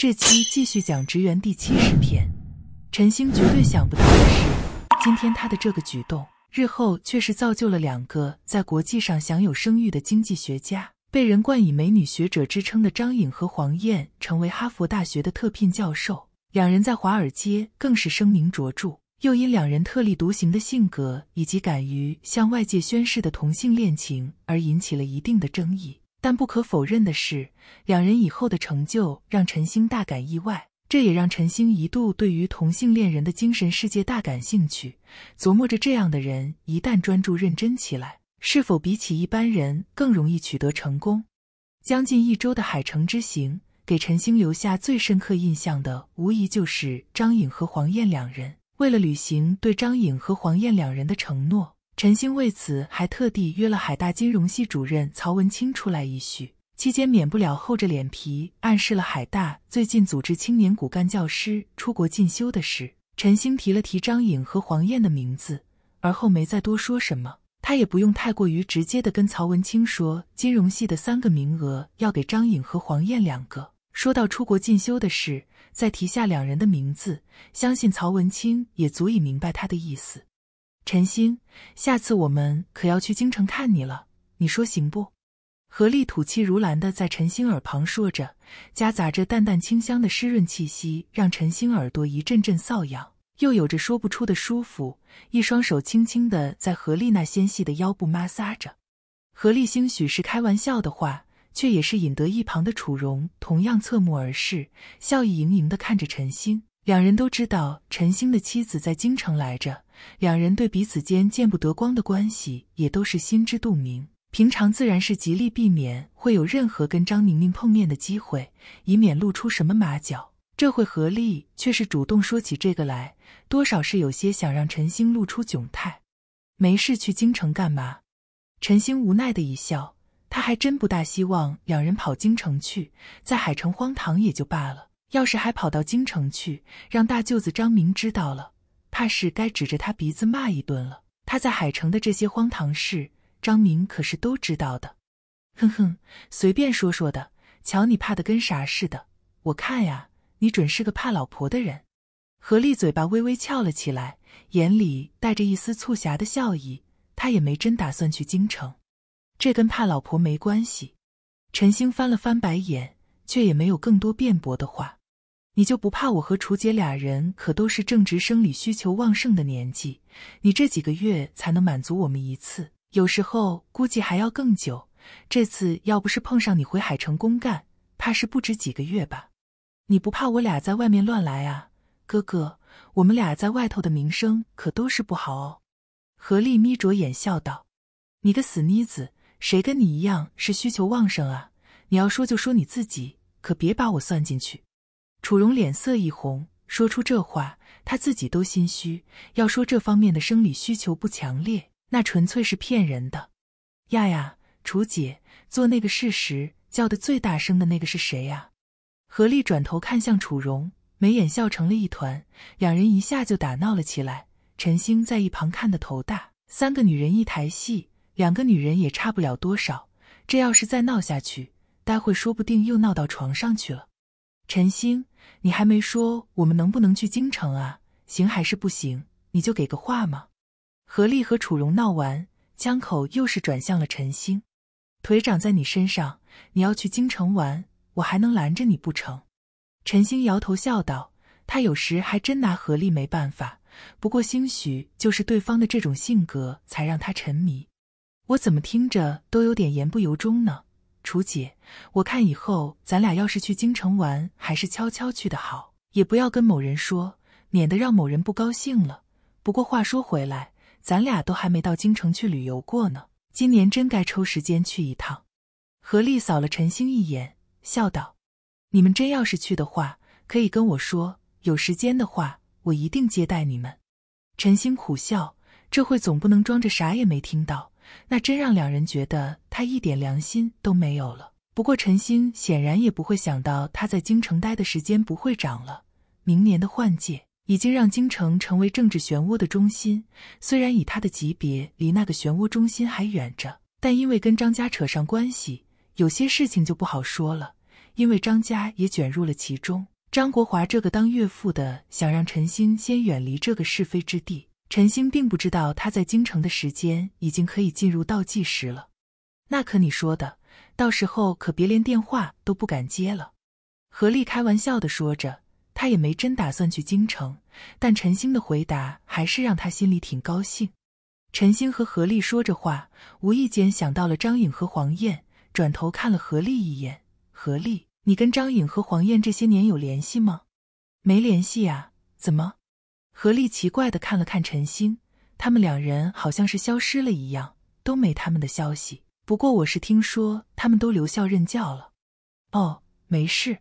这期继续讲职员第七十篇。陈星绝对想不到的是，今天他的这个举动，日后却是造就了两个在国际上享有声誉的经济学家。被人冠以“美女学者”之称的张颖和黄燕，成为哈佛大学的特聘教授。两人在华尔街更是声名卓著。又因两人特立独行的性格，以及敢于向外界宣示的同性恋情，而引起了一定的争议。但不可否认的是，两人以后的成就让陈星大感意外，这也让陈星一度对于同性恋人的精神世界大感兴趣，琢磨着这样的人一旦专注认真起来，是否比起一般人更容易取得成功。将近一周的海城之行，给陈星留下最深刻印象的，无疑就是张颖和黄燕两人。为了履行，对张颖和黄燕两人的承诺。陈星为此还特地约了海大金融系主任曹文清出来一叙，期间免不了厚着脸皮暗示了海大最近组织青年骨干教师出国进修的事。陈星提了提张颖和黄燕的名字，而后没再多说什么。他也不用太过于直接的跟曹文清说，金融系的三个名额要给张颖和黄燕两个。说到出国进修的事，再提下两人的名字，相信曹文清也足以明白他的意思。陈星，下次我们可要去京城看你了，你说行不？何丽吐气如兰的在陈星耳旁说着，夹杂着淡淡清香的湿润气息，让陈星耳朵一阵阵瘙痒，又有着说不出的舒服。一双手轻轻的在何丽那纤细的腰部摩挲着。何丽兴许是开玩笑的话，却也是引得一旁的楚荣同样侧目而视，笑意盈盈的看着陈星。两人都知道陈星的妻子在京城来着。两人对彼此间见不得光的关系也都是心知肚明，平常自然是极力避免会有任何跟张宁宁碰面的机会，以免露出什么马脚。这会何丽却是主动说起这个来，多少是有些想让陈星露出窘态。没事去京城干嘛？陈星无奈的一笑，他还真不大希望两人跑京城去，在海城荒唐也就罢了，要是还跑到京城去，让大舅子张明知道了。怕是该指着他鼻子骂一顿了。他在海城的这些荒唐事，张明可是都知道的。哼哼，随便说说的。瞧你怕的跟啥似的。我看呀，你准是个怕老婆的人。何丽嘴巴微微翘了起来，眼里带着一丝促狭的笑意。她也没真打算去京城，这跟怕老婆没关系。陈星翻了翻白眼，却也没有更多辩驳的话。你就不怕我和楚姐俩人可都是正值生理需求旺盛的年纪？你这几个月才能满足我们一次，有时候估计还要更久。这次要不是碰上你回海城公干，怕是不止几个月吧？你不怕我俩在外面乱来啊，哥哥？我们俩在外头的名声可都是不好哦。何丽眯着眼笑道：“你个死妮子，谁跟你一样是需求旺盛啊？你要说就说你自己，可别把我算进去。”楚荣脸色一红，说出这话，他自己都心虚。要说这方面的生理需求不强烈，那纯粹是骗人的。呀呀，楚姐做那个事时叫的最大声的那个是谁呀？何丽转头看向楚荣，眉眼笑成了一团，两人一下就打闹了起来。陈星在一旁看的头大，三个女人一台戏，两个女人也差不了多少。这要是再闹下去，待会说不定又闹到床上去了。陈星，你还没说我们能不能去京城啊？行还是不行？你就给个话嘛。何丽和楚荣闹完，枪口又是转向了陈星。腿长在你身上，你要去京城玩，我还能拦着你不成？陈星摇头笑道：“他有时还真拿何丽没办法。不过兴许就是对方的这种性格才让他沉迷。我怎么听着都有点言不由衷呢？”楚姐，我看以后咱俩要是去京城玩，还是悄悄去的好，也不要跟某人说，免得让某人不高兴了。不过话说回来，咱俩都还没到京城去旅游过呢，今年真该抽时间去一趟。何丽扫了陈星一眼，笑道：“你们真要是去的话，可以跟我说，有时间的话，我一定接待你们。”陈星苦笑，这会总不能装着啥也没听到。那真让两人觉得他一点良心都没有了。不过陈星显然也不会想到，他在京城待的时间不会长了。明年的换届已经让京城成为政治漩涡的中心，虽然以他的级别离那个漩涡中心还远着，但因为跟张家扯上关系，有些事情就不好说了。因为张家也卷入了其中。张国华这个当岳父的想让陈星先远离这个是非之地。陈星并不知道他在京城的时间已经可以进入倒计时了，那可你说的，到时候可别连电话都不敢接了。何丽开玩笑的说着，他也没真打算去京城，但陈星的回答还是让他心里挺高兴。陈星和何丽说着话，无意间想到了张颖和黄燕，转头看了何丽一眼。何丽，你跟张颖和黄燕这些年有联系吗？没联系呀，怎么？何丽奇怪的看了看陈星，他们两人好像是消失了一样，都没他们的消息。不过我是听说他们都留校任教了。哦，没事。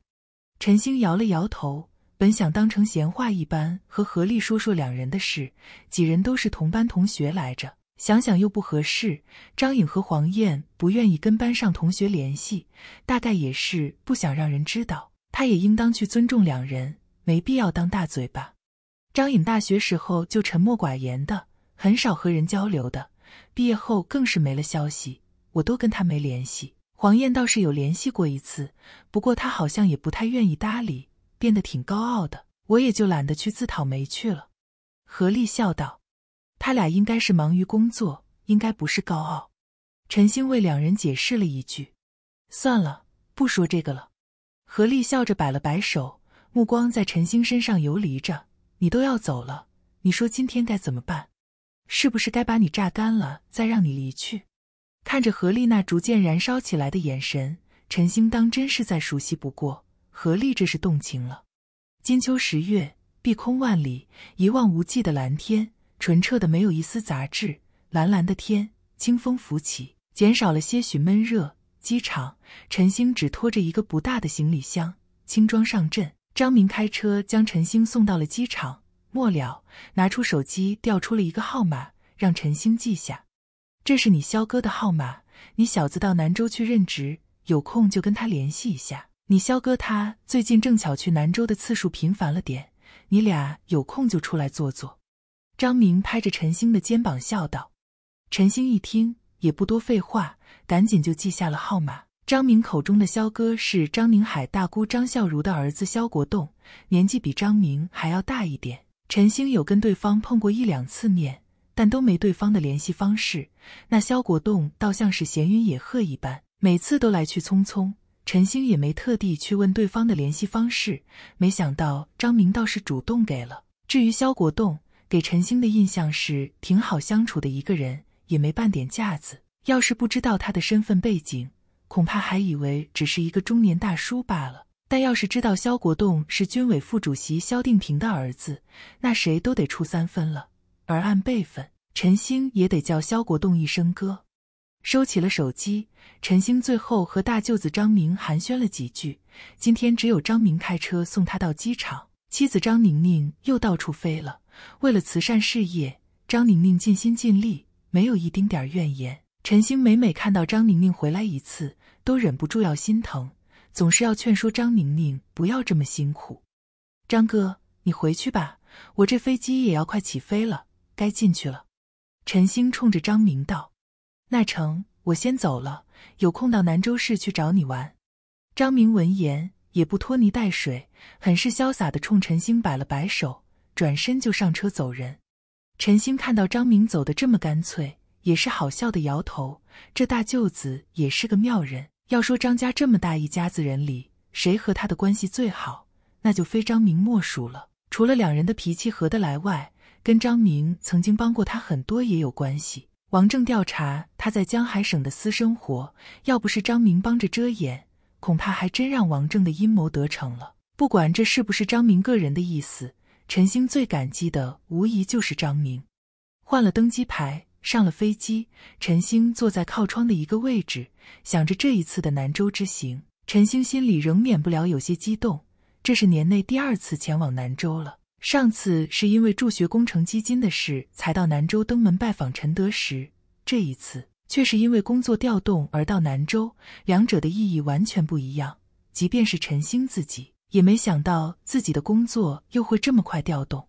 陈星摇了摇头，本想当成闲话一般和何丽说说两人的事，几人都是同班同学来着，想想又不合适。张颖和黄燕不愿意跟班上同学联系，大概也是不想让人知道。他也应当去尊重两人，没必要当大嘴巴。张颖大学时候就沉默寡言的，很少和人交流的。毕业后更是没了消息，我都跟他没联系。黄燕倒是有联系过一次，不过他好像也不太愿意搭理，变得挺高傲的。我也就懒得去自讨没趣了。何丽笑道：“他俩应该是忙于工作，应该不是高傲。”陈星为两人解释了一句：“算了，不说这个了。”何丽笑着摆了摆手，目光在陈星身上游离着。你都要走了，你说今天该怎么办？是不是该把你榨干了再让你离去？看着何丽那逐渐燃烧起来的眼神，陈星当真是再熟悉不过。何丽这是动情了。金秋十月，碧空万里，一望无际的蓝天，纯澈的没有一丝杂质，蓝蓝的天，清风拂起，减少了些许闷热。机场，陈星只拖着一个不大的行李箱，轻装上阵。张明开车将陈星送到了机场，末了拿出手机调出了一个号码，让陈星记下，这是你肖哥的号码。你小子到南州去任职，有空就跟他联系一下。你肖哥他最近正巧去南州的次数频繁了点，你俩有空就出来坐坐。张明拍着陈星的肩膀笑道。陈星一听也不多废话，赶紧就记下了号码。张明口中的肖哥是张宁海大姑张孝如的儿子肖国栋，年纪比张明还要大一点。陈星有跟对方碰过一两次面，但都没对方的联系方式。那肖国栋倒像是闲云野鹤一般，每次都来去匆匆。陈星也没特地去问对方的联系方式，没想到张明倒是主动给了。至于肖国栋给陈星的印象是挺好相处的一个人，也没半点架子。要是不知道他的身份背景。恐怕还以为只是一个中年大叔罢了。但要是知道肖国栋是军委副主席肖定平的儿子，那谁都得出三分了。而按辈分，陈星也得叫肖国栋一声哥。收起了手机，陈星最后和大舅子张明寒暄了几句。今天只有张明开车送他到机场，妻子张宁宁又到处飞了。为了慈善事业，张宁宁尽心尽力，没有一丁点怨言。陈星每每看到张宁宁回来一次。都忍不住要心疼，总是要劝说张宁宁不要这么辛苦。张哥，你回去吧，我这飞机也要快起飞了，该进去了。陈星冲着张明道：“那成，我先走了，有空到南州市去找你玩。”张明闻言也不拖泥带水，很是潇洒的冲陈星摆了摆手，转身就上车走人。陈星看到张明走的这么干脆，也是好笑的摇头，这大舅子也是个妙人。要说张家这么大一家子人里，谁和他的关系最好，那就非张明莫属了。除了两人的脾气合得来外，跟张明曾经帮过他很多也有关系。王正调查他在江海省的私生活，要不是张明帮着遮掩，恐怕还真让王正的阴谋得逞了。不管这是不是张明个人的意思，陈星最感激的无疑就是张明。换了登机牌。上了飞机，陈星坐在靠窗的一个位置，想着这一次的南州之行，陈星心里仍免不了有些激动。这是年内第二次前往南州了，上次是因为助学工程基金的事才到南州登门拜访陈德时，这一次却是因为工作调动而到南州，两者的意义完全不一样。即便是陈星自己，也没想到自己的工作又会这么快调动。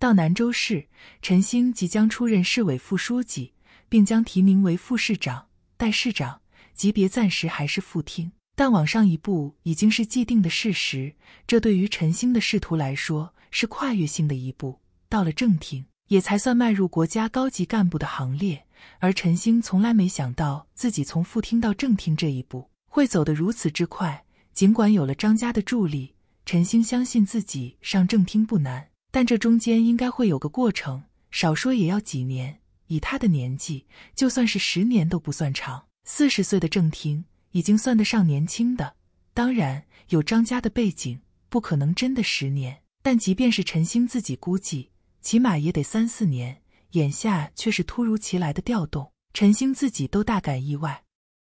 到南州市，陈星即将出任市委副书记，并将提名为副市长，代市长级别暂时还是副厅，但往上一步已经是既定的事实。这对于陈星的仕途来说是跨越性的一步，到了正厅也才算迈入国家高级干部的行列。而陈星从来没想到自己从副厅到正厅这一步会走得如此之快。尽管有了张家的助力，陈星相信自己上正厅不难。但这中间应该会有个过程，少说也要几年。以他的年纪，就算是十年都不算长。四十岁的正厅已经算得上年轻的，当然有张家的背景，不可能真的十年。但即便是陈星自己估计，起码也得三四年。眼下却是突如其来的调动，陈星自己都大感意外。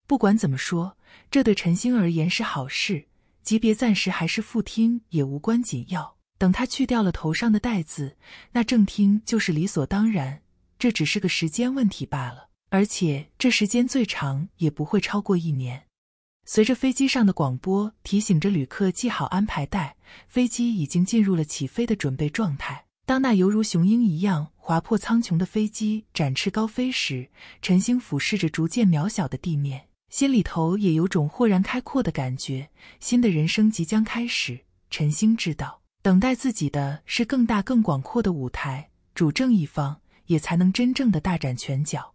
不管怎么说，这对陈星而言是好事。级别暂时还是副厅也无关紧要。等他去掉了头上的带子，那正厅就是理所当然。这只是个时间问题罢了，而且这时间最长也不会超过一年。随着飞机上的广播提醒着旅客系好安排带，飞机已经进入了起飞的准备状态。当那犹如雄鹰一样划破苍穹的飞机展翅高飞时，陈星俯视着逐渐渺小的地面，心里头也有种豁然开阔的感觉。新的人生即将开始，陈星知道。等待自己的是更大更广阔的舞台，主政一方也才能真正的大展拳脚。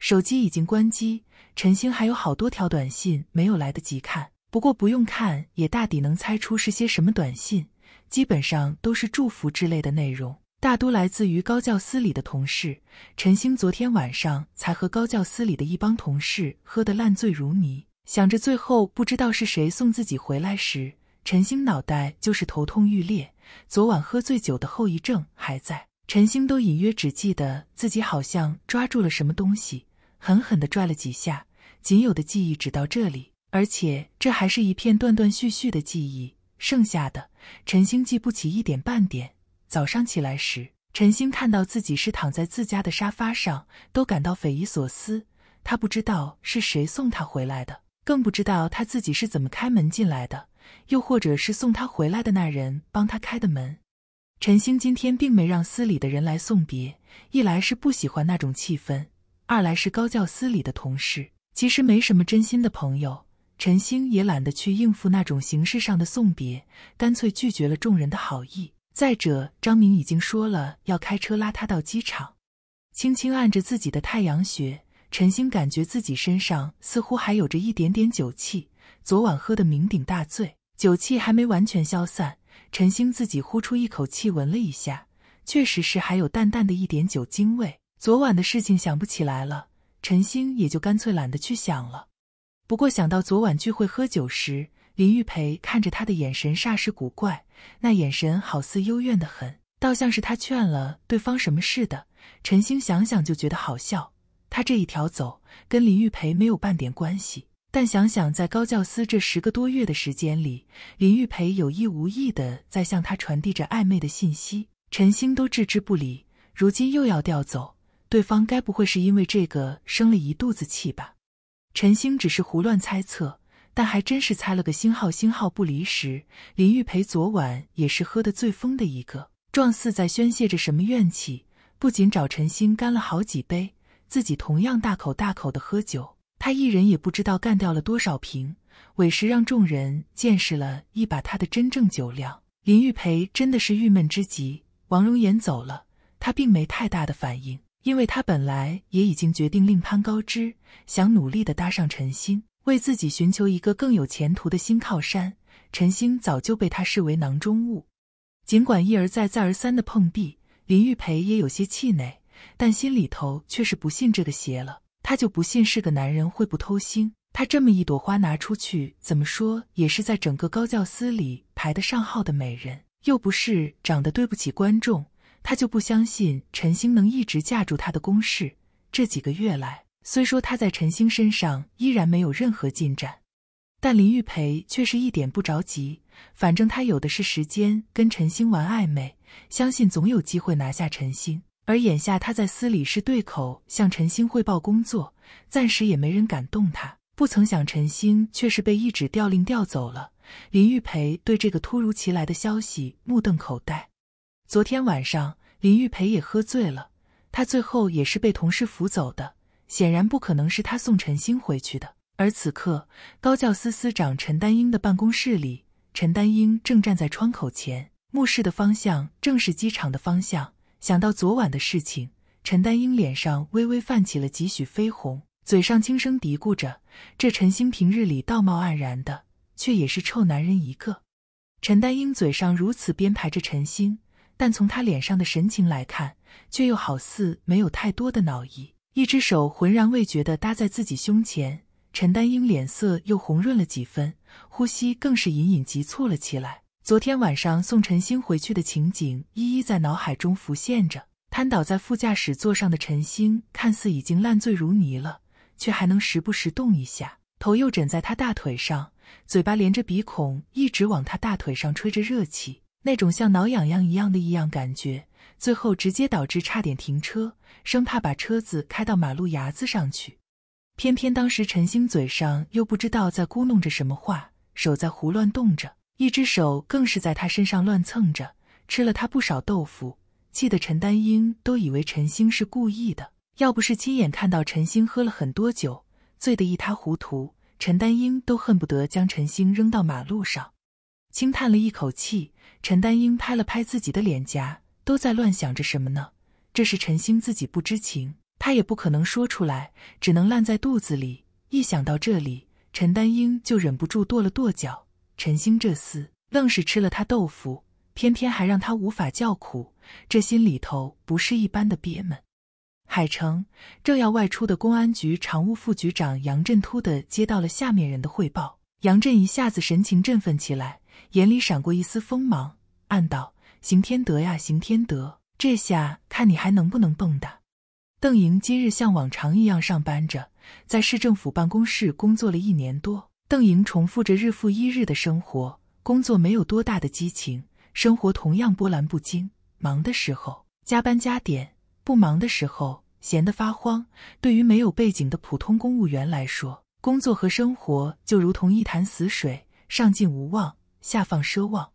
手机已经关机，陈星还有好多条短信没有来得及看，不过不用看也大抵能猜出是些什么短信，基本上都是祝福之类的内容，大多来自于高教司里的同事。陈星昨天晚上才和高教司里的一帮同事喝得烂醉如泥，想着最后不知道是谁送自己回来时。陈星脑袋就是头痛欲裂，昨晚喝醉酒的后遗症还在。陈星都隐约只记得自己好像抓住了什么东西，狠狠地拽了几下。仅有的记忆只到这里，而且这还是一片断断续续的记忆，剩下的陈星记不起一点半点。早上起来时，陈星看到自己是躺在自家的沙发上，都感到匪夷所思。他不知道是谁送他回来的，更不知道他自己是怎么开门进来的。又或者是送他回来的那人帮他开的门。陈星今天并没让司里的人来送别，一来是不喜欢那种气氛，二来是高教司里的同事其实没什么真心的朋友，陈星也懒得去应付那种形式上的送别，干脆拒绝了众人的好意。再者，张明已经说了要开车拉他到机场。轻轻按着自己的太阳穴，陈星感觉自己身上似乎还有着一点点酒气，昨晚喝的酩酊大醉。酒气还没完全消散，陈星自己呼出一口气，闻了一下，确实是还有淡淡的一点酒精味。昨晚的事情想不起来了，陈星也就干脆懒得去想了。不过想到昨晚聚会喝酒时，林玉培看着他的眼神煞是古怪，那眼神好似幽怨的很，倒像是他劝了对方什么似的。陈星想想就觉得好笑，他这一条走跟林玉培没有半点关系。但想想，在高教司这十个多月的时间里，林玉培有意无意的在向他传递着暧昧的信息，陈星都置之不理，如今又要调走，对方该不会是因为这个生了一肚子气吧？陈星只是胡乱猜测，但还真是猜了个星号星号不离时，林玉培昨晚也是喝得最疯的一个，状似在宣泄着什么怨气，不仅找陈星干了好几杯，自己同样大口大口的喝酒。他一人也不知道干掉了多少瓶，委实让众人见识了一把他的真正酒量。林玉培真的是郁闷之极。王荣岩走了，他并没太大的反应，因为他本来也已经决定另攀高枝，想努力的搭上陈星，为自己寻求一个更有前途的新靠山。陈星早就被他视为囊中物，尽管一而再、再而三的碰壁，林玉培也有些气馁，但心里头却是不信这个邪了。他就不信是个男人会不偷腥。他这么一朵花拿出去，怎么说也是在整个高教司里排得上号的美人，又不是长得对不起观众。他就不相信陈星能一直架住他的攻势。这几个月来，虽说他在陈星身上依然没有任何进展，但林玉培却是一点不着急。反正他有的是时间跟陈星玩暧昧，相信总有机会拿下陈星。而眼下他在司理事对口向陈星汇报工作，暂时也没人敢动他。不曾想陈星却是被一纸调令调走了。林玉培对这个突如其来的消息目瞪口呆。昨天晚上林玉培也喝醉了，他最后也是被同事扶走的，显然不可能是他送陈星回去的。而此刻，高教司司长陈丹英的办公室里，陈丹英正站在窗口前，目视的方向正是机场的方向。想到昨晚的事情，陈丹英脸上微微泛起了几许绯红，嘴上轻声嘀咕着：“这陈星平日里道貌岸然的，却也是臭男人一个。”陈丹英嘴上如此编排着陈星，但从他脸上的神情来看，却又好似没有太多的恼意。一只手浑然未觉的搭在自己胸前，陈丹英脸色又红润了几分，呼吸更是隐隐急促了起来。昨天晚上送陈星回去的情景，一一在脑海中浮现着。瘫倒在副驾驶座上的陈星，看似已经烂醉如泥了，却还能时不时动一下头，又枕在他大腿上，嘴巴连着鼻孔，一直往他大腿上吹着热气，那种像挠痒痒一样的异样感觉，最后直接导致差点停车，生怕把车子开到马路牙子上去。偏偏当时陈星嘴上又不知道在咕弄着什么话，手在胡乱动着。一只手更是在他身上乱蹭着，吃了他不少豆腐，气得陈丹英都以为陈星是故意的。要不是亲眼看到陈星喝了很多酒，醉得一塌糊涂，陈丹英都恨不得将陈星扔到马路上。轻叹了一口气，陈丹英拍了拍自己的脸颊，都在乱想着什么呢？这是陈星自己不知情，他也不可能说出来，只能烂在肚子里。一想到这里，陈丹英就忍不住跺了跺脚。陈兴这厮愣是吃了他豆腐，偏偏还让他无法叫苦，这心里头不是一般的憋闷。海城正要外出的公安局常务副局长杨振，突的接到了下面人的汇报，杨振一下子神情振奋起来，眼里闪过一丝锋芒，暗道：“邢天德呀，邢天德，这下看你还能不能蹦跶。”邓莹今日像往常一样上班着，在市政府办公室工作了一年多。邓莹重复着日复一日的生活，工作没有多大的激情，生活同样波澜不惊。忙的时候加班加点，不忙的时候闲得发慌。对于没有背景的普通公务员来说，工作和生活就如同一潭死水，上进无望，下放奢望。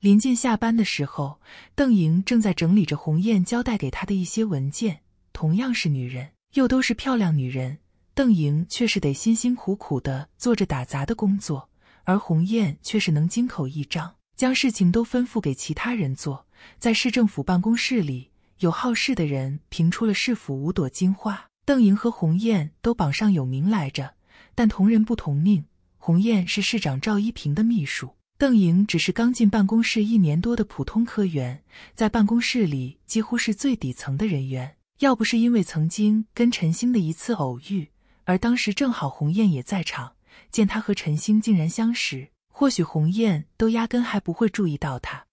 临近下班的时候，邓莹正在整理着鸿雁交代给她的一些文件。同样是女人，又都是漂亮女人。邓莹却是得辛辛苦苦地做着打杂的工作，而鸿雁却是能金口一张，将事情都吩咐给其他人做。在市政府办公室里，有好事的人评出了市府五朵金花，邓莹和鸿雁都榜上有名来着。但同人不同命，鸿雁是市长赵一平的秘书，邓莹只是刚进办公室一年多的普通科员，在办公室里几乎是最底层的人员。要不是因为曾经跟陈星的一次偶遇，而当时正好鸿雁也在场，见他和陈星竟然相识，或许鸿雁都压根还不会注意到他。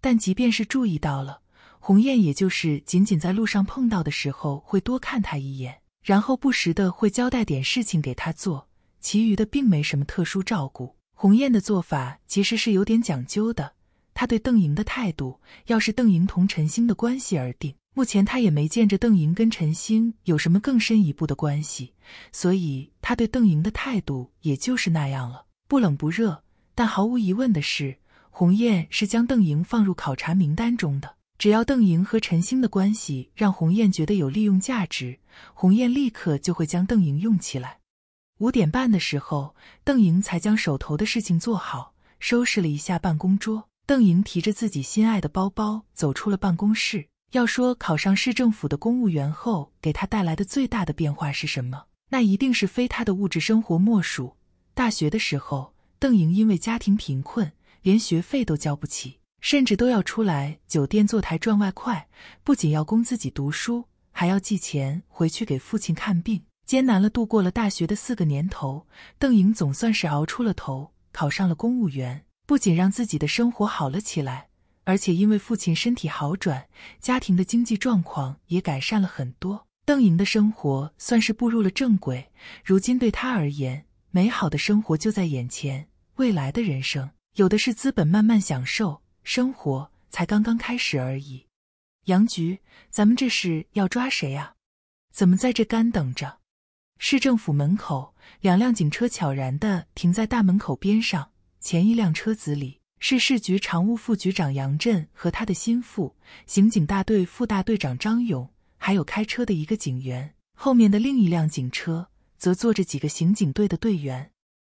但即便是注意到了，鸿雁也就是仅仅在路上碰到的时候会多看他一眼，然后不时的会交代点事情给他做，其余的并没什么特殊照顾。鸿雁的做法其实是有点讲究的，他对邓莹的态度，要是邓莹同陈星的关系而定。目前他也没见着邓莹跟陈星有什么更深一步的关系，所以他对邓莹的态度也就是那样了，不冷不热。但毫无疑问的是，鸿雁是将邓莹放入考察名单中的。只要邓莹和陈星的关系让鸿雁觉得有利用价值，鸿雁立刻就会将邓莹用起来。五点半的时候，邓莹才将手头的事情做好，收拾了一下办公桌。邓莹提着自己心爱的包包走出了办公室。要说考上市政府的公务员后给他带来的最大的变化是什么？那一定是非他的物质生活莫属。大学的时候，邓颖因为家庭贫困，连学费都交不起，甚至都要出来酒店坐台赚外快，不仅要供自己读书，还要寄钱回去给父亲看病。艰难了度过了大学的四个年头，邓颖总算是熬出了头，考上了公务员，不仅让自己的生活好了起来。而且因为父亲身体好转，家庭的经济状况也改善了很多。邓莹的生活算是步入了正轨。如今对她而言，美好的生活就在眼前，未来的人生有的是资本慢慢享受，生活才刚刚开始而已。杨局，咱们这是要抓谁啊？怎么在这干等着？市政府门口，两辆警车悄然地停在大门口边上，前一辆车子里。是市局常务副局长杨震和他的心腹刑警大队副大队长张勇，还有开车的一个警员。后面的另一辆警车则坐着几个刑警队的队员。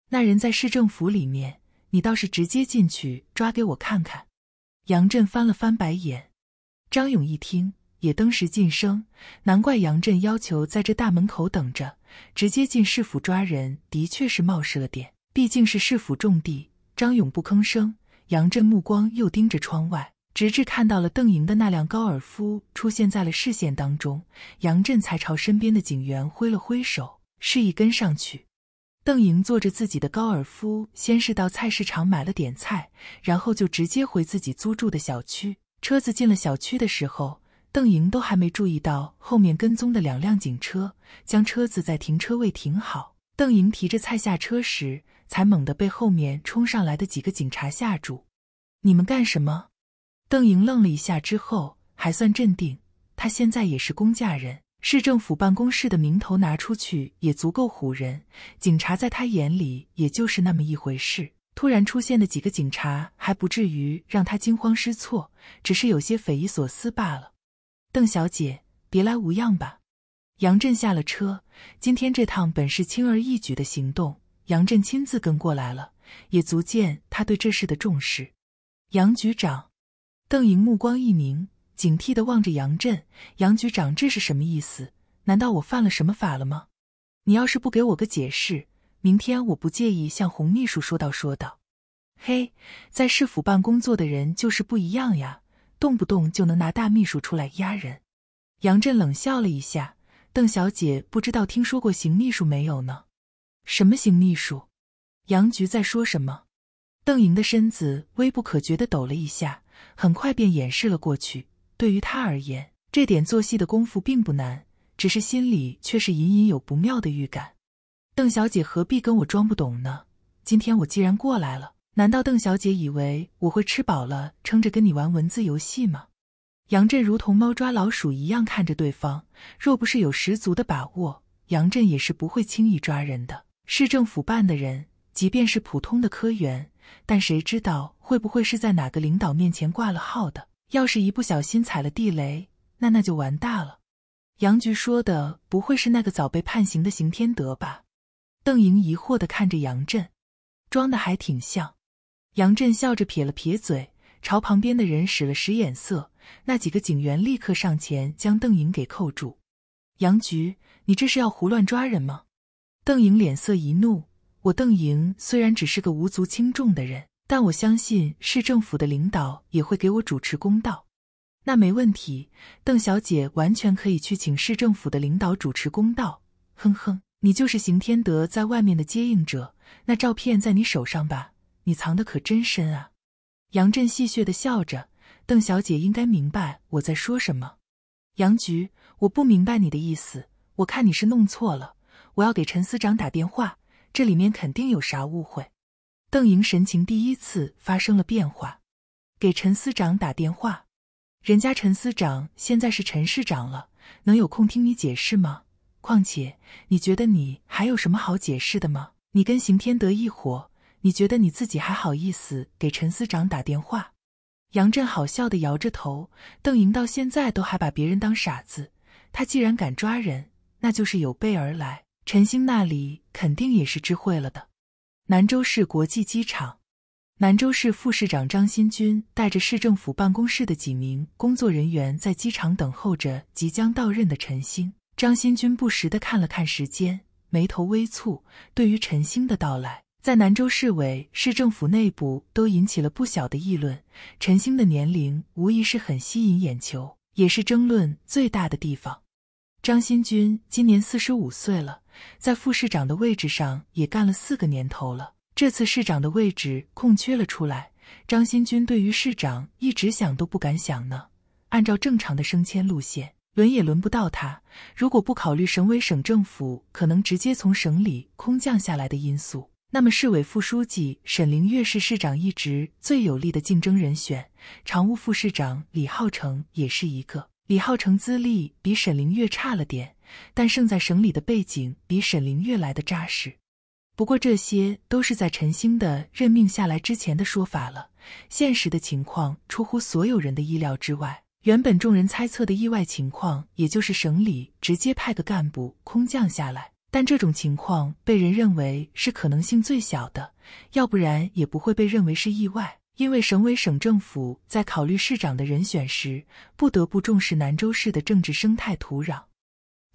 那人在市政府里面，你倒是直接进去抓给我看看。杨震翻了翻白眼，张勇一听也登时噤声。难怪杨震要求在这大门口等着，直接进市府抓人的确是冒失了点，毕竟是市府重地。张勇不吭声。杨震目光又盯着窗外，直至看到了邓莹的那辆高尔夫出现在了视线当中，杨震才朝身边的警员挥了挥手，示意跟上去。邓莹坐着自己的高尔夫，先是到菜市场买了点菜，然后就直接回自己租住的小区。车子进了小区的时候，邓莹都还没注意到后面跟踪的两辆警车。将车子在停车位停好，邓莹提着菜下车时。才猛地被后面冲上来的几个警察吓住，你们干什么？邓莹愣了一下之后，还算镇定。她现在也是公家人，市政府办公室的名头拿出去也足够唬人。警察在她眼里也就是那么一回事。突然出现的几个警察还不至于让她惊慌失措，只是有些匪夷所思罢了。邓小姐，别来无恙吧？杨震下了车。今天这趟本是轻而易举的行动。杨震亲自跟过来了，也足见他对这事的重视。杨局长，邓莹目光一凝，警惕的望着杨震。杨局长，这是什么意思？难道我犯了什么法了吗？你要是不给我个解释，明天我不介意向洪秘书说道说道。嘿，在市府办工作的人就是不一样呀，动不动就能拿大秘书出来压人。杨震冷笑了一下，邓小姐不知道听说过邢秘书没有呢？什么行秘书？杨局在说什么？邓莹的身子微不可觉的抖了一下，很快便掩饰了过去。对于她而言，这点做戏的功夫并不难，只是心里却是隐隐有不妙的预感。邓小姐何必跟我装不懂呢？今天我既然过来了，难道邓小姐以为我会吃饱了撑着跟你玩文字游戏吗？杨震如同猫抓老鼠一样看着对方，若不是有十足的把握，杨震也是不会轻易抓人的。市政府办的人，即便是普通的科员，但谁知道会不会是在哪个领导面前挂了号的？要是一不小心踩了地雷，那那就完大了。杨局说的不会是那个早被判刑的邢天德吧？邓莹疑惑的看着杨震，装的还挺像。杨震笑着撇了撇嘴，朝旁边的人使了使眼色，那几个警员立刻上前将邓莹给扣住。杨局，你这是要胡乱抓人吗？邓颖脸色一怒：“我邓颖虽然只是个无足轻重的人，但我相信市政府的领导也会给我主持公道。那没问题，邓小姐完全可以去请市政府的领导主持公道。哼哼，你就是邢天德在外面的接应者，那照片在你手上吧？你藏的可真深啊！”杨震戏谑地笑着：“邓小姐应该明白我在说什么。”杨局，我不明白你的意思，我看你是弄错了。我要给陈司长打电话，这里面肯定有啥误会。邓莹神情第一次发生了变化，给陈司长打电话，人家陈司长现在是陈市长了，能有空听你解释吗？况且你觉得你还有什么好解释的吗？你跟邢天德一伙，你觉得你自己还好意思给陈司长打电话？杨震好笑的摇着头，邓莹到现在都还把别人当傻子。他既然敢抓人，那就是有备而来。陈星那里肯定也是知会了的。兰州市国际机场，兰州市副市长张新军带着市政府办公室的几名工作人员在机场等候着即将到任的陈星。张新军不时的看了看时间，眉头微蹙。对于陈星的到来，在兰州市委、市政府内部都引起了不小的议论。陈星的年龄无疑是很吸引眼球，也是争论最大的地方。张新军今年四十五岁了。在副市长的位置上也干了四个年头了，这次市长的位置空缺了出来。张新军对于市长一直想都不敢想呢。按照正常的升迁路线，轮也轮不到他。如果不考虑省委省政府可能直接从省里空降下来的因素，那么市委副书记沈凌月是市长一职最有力的竞争人选，常务副市长李浩成也是一个。李浩成资历比沈凌月差了点。但胜在省里的背景比沈凌月来的扎实，不过这些都是在陈星的任命下来之前的说法了。现实的情况出乎所有人的意料之外，原本众人猜测的意外情况，也就是省里直接派个干部空降下来，但这种情况被人认为是可能性最小的，要不然也不会被认为是意外。因为省委省政府在考虑市长的人选时，不得不重视兰州市的政治生态土壤。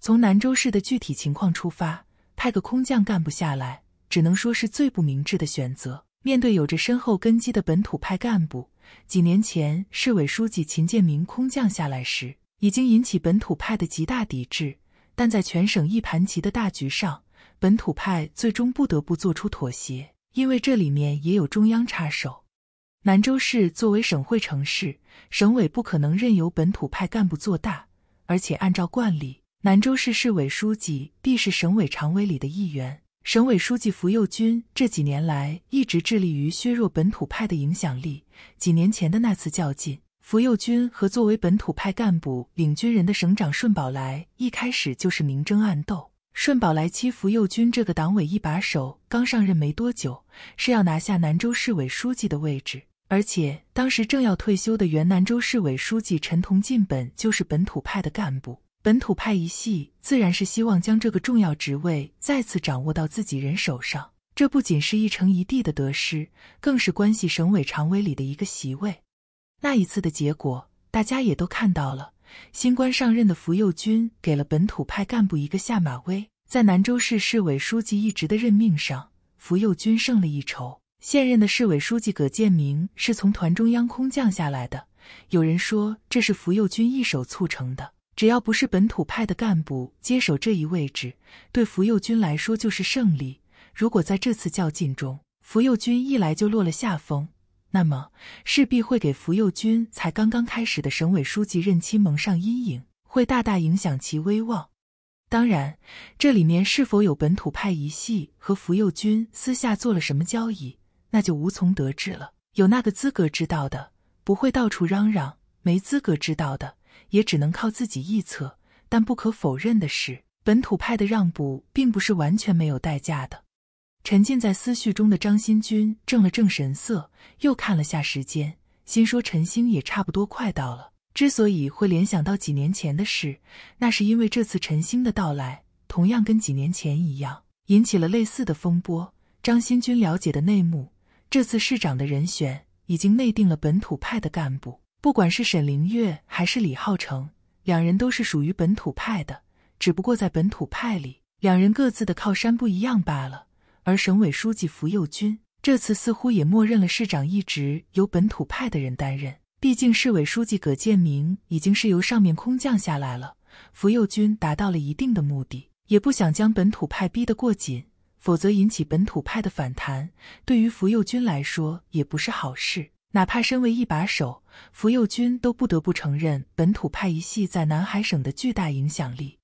从兰州市的具体情况出发，派个空降干部下来，只能说是最不明智的选择。面对有着深厚根基的本土派干部，几年前市委书记秦建明空降下来时，已经引起本土派的极大抵制。但在全省一盘棋的大局上，本土派最终不得不做出妥协，因为这里面也有中央插手。兰州市作为省会城市，省委不可能任由本土派干部做大，而且按照惯例。南州市市委书记必是省委常委里的一员。省委书记福佑军这几年来一直致力于削弱本土派的影响力。几年前的那次较劲，福佑军和作为本土派干部领军人的省长顺宝来一开始就是明争暗斗。顺宝来欺福右军这个党委一把手刚上任没多久，是要拿下南州市委书记的位置。而且当时正要退休的原南州市委书记陈同进本就是本土派的干部。本土派一系自然是希望将这个重要职位再次掌握到自己人手上，这不仅是一城一地的得失，更是关系省委常委里的一个席位。那一次的结果，大家也都看到了。新官上任的福佑军给了本土派干部一个下马威，在兰州市市委书记一职的任命上，福佑军胜了一筹。现任的市委书记葛建明是从团中央空降下来的，有人说这是福佑军一手促成的。只要不是本土派的干部接手这一位置，对福佑军来说就是胜利。如果在这次较劲中，福佑军一来就落了下风，那么势必会给福佑军才刚刚开始的省委书记任期蒙上阴影，会大大影响其威望。当然，这里面是否有本土派一系和福佑军私下做了什么交易，那就无从得知了。有那个资格知道的，不会到处嚷嚷；没资格知道的。也只能靠自己臆测，但不可否认的是，本土派的让步并不是完全没有代价的。沉浸在思绪中的张新军正了正神色，又看了下时间，心说陈星也差不多快到了。之所以会联想到几年前的事，那是因为这次陈星的到来，同样跟几年前一样，引起了类似的风波。张新军了解的内幕，这次市长的人选已经内定了本土派的干部。不管是沈凌月还是李浩成，两人都是属于本土派的，只不过在本土派里，两人各自的靠山不一样罢了。而省委书记福佑军这次似乎也默认了市长一职由本土派的人担任，毕竟市委书记葛建明已经是由上面空降下来了。福佑军达到了一定的目的，也不想将本土派逼得过紧，否则引起本土派的反弹，对于福佑军来说也不是好事。哪怕身为一把手，福佑军都不得不承认本土派一系在南海省的巨大影响力。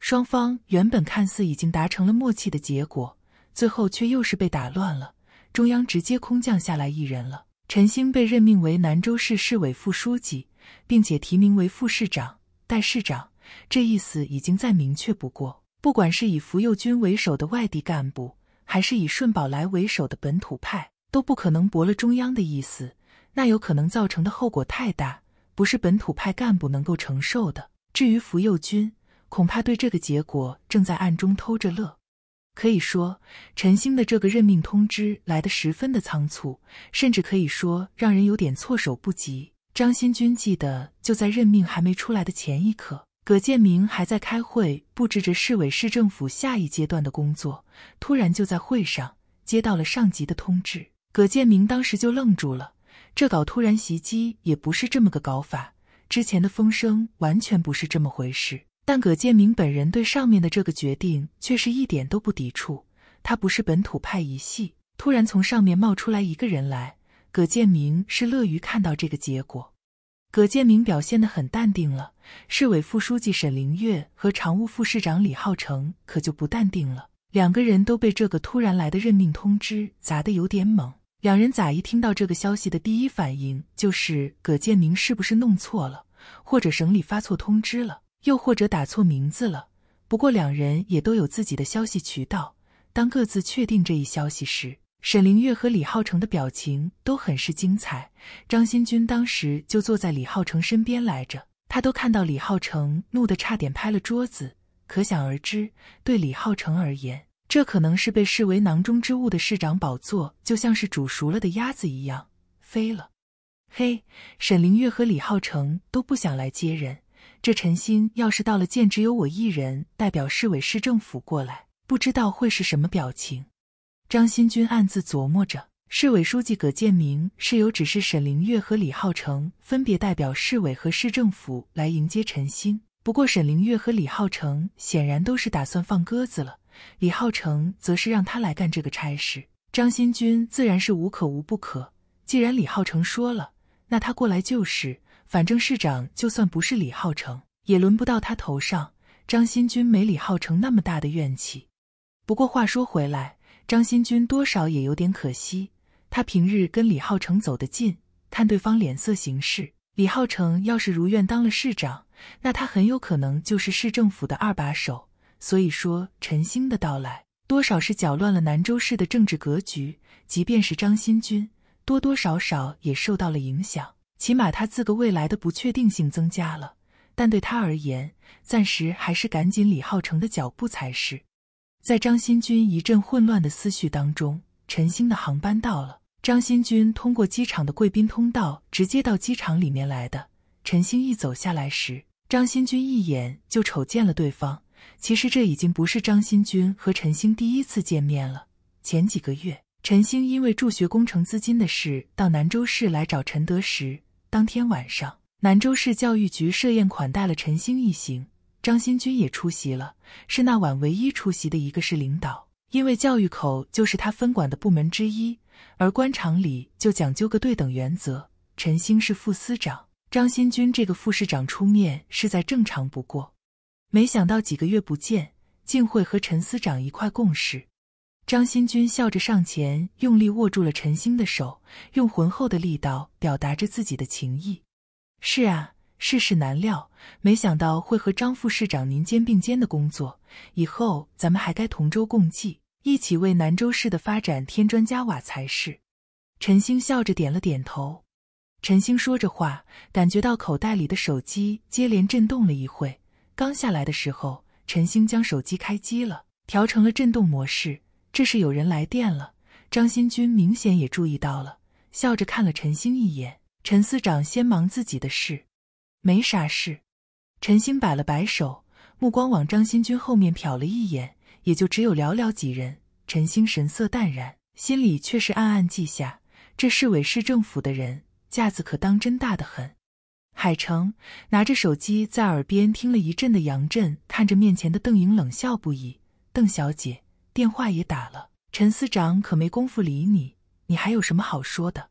双方原本看似已经达成了默契的结果，最后却又是被打乱了。中央直接空降下来一人了，陈兴被任命为南州市市委副书记，并且提名为副市长、代市长。这意思已经再明确不过。不管是以福佑军为首的外地干部，还是以顺宝来为首的本土派，都不可能驳了中央的意思。那有可能造成的后果太大，不是本土派干部能够承受的。至于福佑军，恐怕对这个结果正在暗中偷着乐。可以说，陈兴的这个任命通知来得十分的仓促，甚至可以说让人有点措手不及。张新军记得，就在任命还没出来的前一刻，葛建明还在开会布置着市委市政府下一阶段的工作，突然就在会上接到了上级的通知，葛建明当时就愣住了。这搞突然袭击也不是这么个搞法，之前的风声完全不是这么回事。但葛建明本人对上面的这个决定却是一点都不抵触。他不是本土派一系，突然从上面冒出来一个人来，葛建明是乐于看到这个结果。葛建明表现的很淡定，了市委副书记沈凌月和常务副市长李浩成可就不淡定了，两个人都被这个突然来的任命通知砸的有点猛。两人咋一听到这个消息的第一反应就是葛建明是不是弄错了，或者省里发错通知了，又或者打错名字了？不过两人也都有自己的消息渠道。当各自确定这一消息时，沈凌月和李浩成的表情都很是精彩。张新军当时就坐在李浩成身边来着，他都看到李浩成怒得差点拍了桌子，可想而知，对李浩成而言。这可能是被视为囊中之物的市长宝座，就像是煮熟了的鸭子一样飞了。嘿，沈凌月和李浩成都不想来接人。这陈鑫要是到了，见只有我一人代表市委市政府过来，不知道会是什么表情。张新军暗自琢磨着，市委书记葛建明是有指示，沈凌月和李浩成分别代表市委和市政府来迎接陈鑫。不过，沈凌月和李浩成显然都是打算放鸽子了。李浩成则是让他来干这个差事，张新军自然是无可无不可。既然李浩成说了，那他过来就是。反正市长就算不是李浩成，也轮不到他头上。张新军没李浩成那么大的怨气。不过话说回来，张新军多少也有点可惜。他平日跟李浩成走得近，看对方脸色行事。李浩成要是如愿当了市长，那他很有可能就是市政府的二把手。所以说，陈星的到来多少是搅乱了南州市的政治格局，即便是张新军，多多少少也受到了影响。起码他自个未来的不确定性增加了。但对他而言，暂时还是赶紧李浩成的脚步才是。在张新军一阵混乱的思绪当中，陈星的航班到了。张新军通过机场的贵宾通道直接到机场里面来的。陈星一走下来时，张新军一眼就瞅见了对方。其实这已经不是张新军和陈星第一次见面了。前几个月，陈星因为助学工程资金的事到兰州市来找陈德时，当天晚上，兰州市教育局设宴款待了陈星一行，张新军也出席了，是那晚唯一出席的一个市领导。因为教育口就是他分管的部门之一，而官场里就讲究个对等原则。陈星是副司长，张新军这个副市长出面是在正常不过。没想到几个月不见，竟会和陈司长一块共事。张新军笑着上前，用力握住了陈星的手，用浑厚的力道表达着自己的情谊。是啊，世事难料，没想到会和张副市长您肩并肩的工作。以后咱们还该同舟共济，一起为南州市的发展添砖加瓦才是。陈星笑着点了点头。陈星说着话，感觉到口袋里的手机接连震动了一会。刚下来的时候，陈星将手机开机了，调成了震动模式。这是有人来电了。张新军明显也注意到了，笑着看了陈星一眼。陈司长先忙自己的事，没啥事。陈星摆了摆手，目光往张新军后面瞟了一眼，也就只有寥寥几人。陈星神色淡然，心里却是暗暗记下，这市委市政府的人架子可当真大得很。海城拿着手机在耳边听了一阵的杨震，看着面前的邓颖冷笑不已。邓小姐，电话也打了，陈司长可没工夫理你，你还有什么好说的？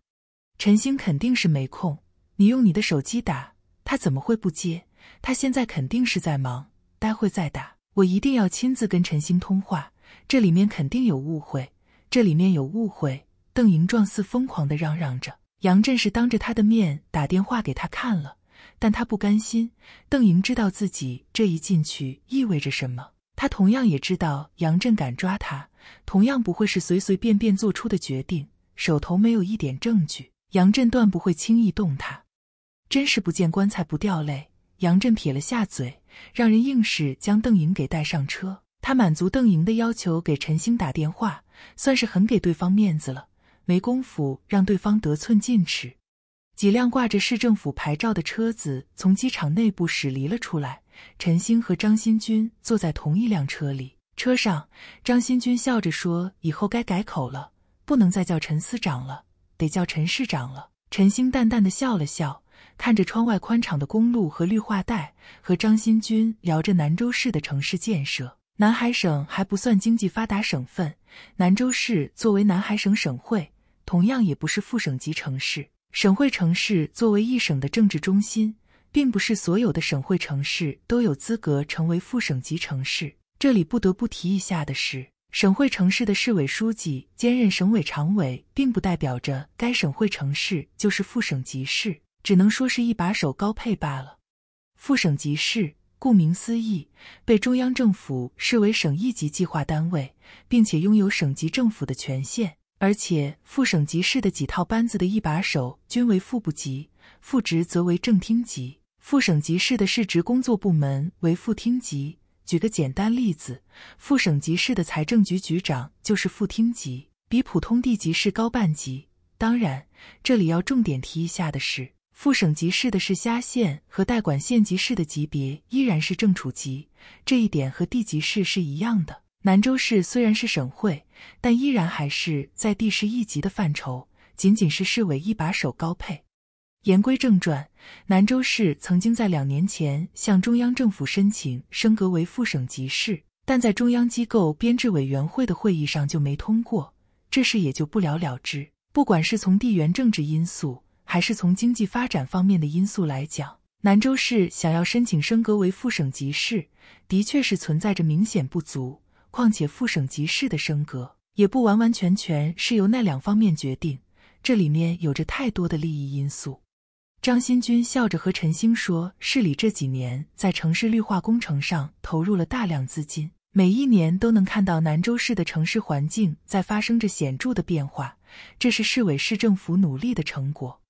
陈星肯定是没空，你用你的手机打，他怎么会不接？他现在肯定是在忙，待会再打，我一定要亲自跟陈星通话，这里面肯定有误会，这里面有误会！邓颖状似疯狂的嚷嚷着，杨震是当着他的面打电话给他看了。但他不甘心。邓莹知道自己这一进去意味着什么，他同样也知道杨震敢抓他，同样不会是随随便便做出的决定。手头没有一点证据，杨震断不会轻易动他。真是不见棺材不掉泪。杨震撇了下嘴，让人硬是将邓莹给带上车。他满足邓莹的要求，给陈星打电话，算是很给对方面子了。没工夫让对方得寸进尺。几辆挂着市政府牌照的车子从机场内部驶离了出来。陈星和张新军坐在同一辆车里。车上，张新军笑着说：“以后该改口了，不能再叫陈司长了，得叫陈市长了。”陈星淡淡的笑了笑，看着窗外宽敞的公路和绿化带，和张新军聊着南州市的城市建设。南海省还不算经济发达省份，南州市作为南海省省会，同样也不是副省级城市。省会城市作为一省的政治中心，并不是所有的省会城市都有资格成为副省级城市。这里不得不提一下的是，省会城市的市委书记兼任省委常委，并不代表着该省会城市就是副省级市，只能说是一把手高配罢了。副省级市，顾名思义，被中央政府视为省一级计划单位，并且拥有省级政府的权限。而且副省级市的几套班子的一把手均为副部级，副职则为正厅级。副省级市的市直工作部门为副厅级。举个简单例子，副省级市的财政局局长就是副厅级，比普通地级市高半级。当然，这里要重点提一下的是，副省级市的市辖县和代管县级市的级别依然是正处级，这一点和地级市是一样的。兰州市虽然是省会，但依然还是在地市一级的范畴，仅仅是市委一把手高配。言归正传，兰州市曾经在两年前向中央政府申请升格为副省级市，但在中央机构编制委员会的会议上就没通过，这事也就不了了之。不管是从地缘政治因素，还是从经济发展方面的因素来讲，兰州市想要申请升格为副省级市，的确是存在着明显不足。况且副省级市的升格也不完完全全是由那两方面决定，这里面有着太多的利益因素。张新军笑着和陈星说：“市里这几年在城市绿化工程上投入了大量资金，每一年都能看到兰州市的城市环境在发生着显著的变化，这是市委市政府努力的成果。”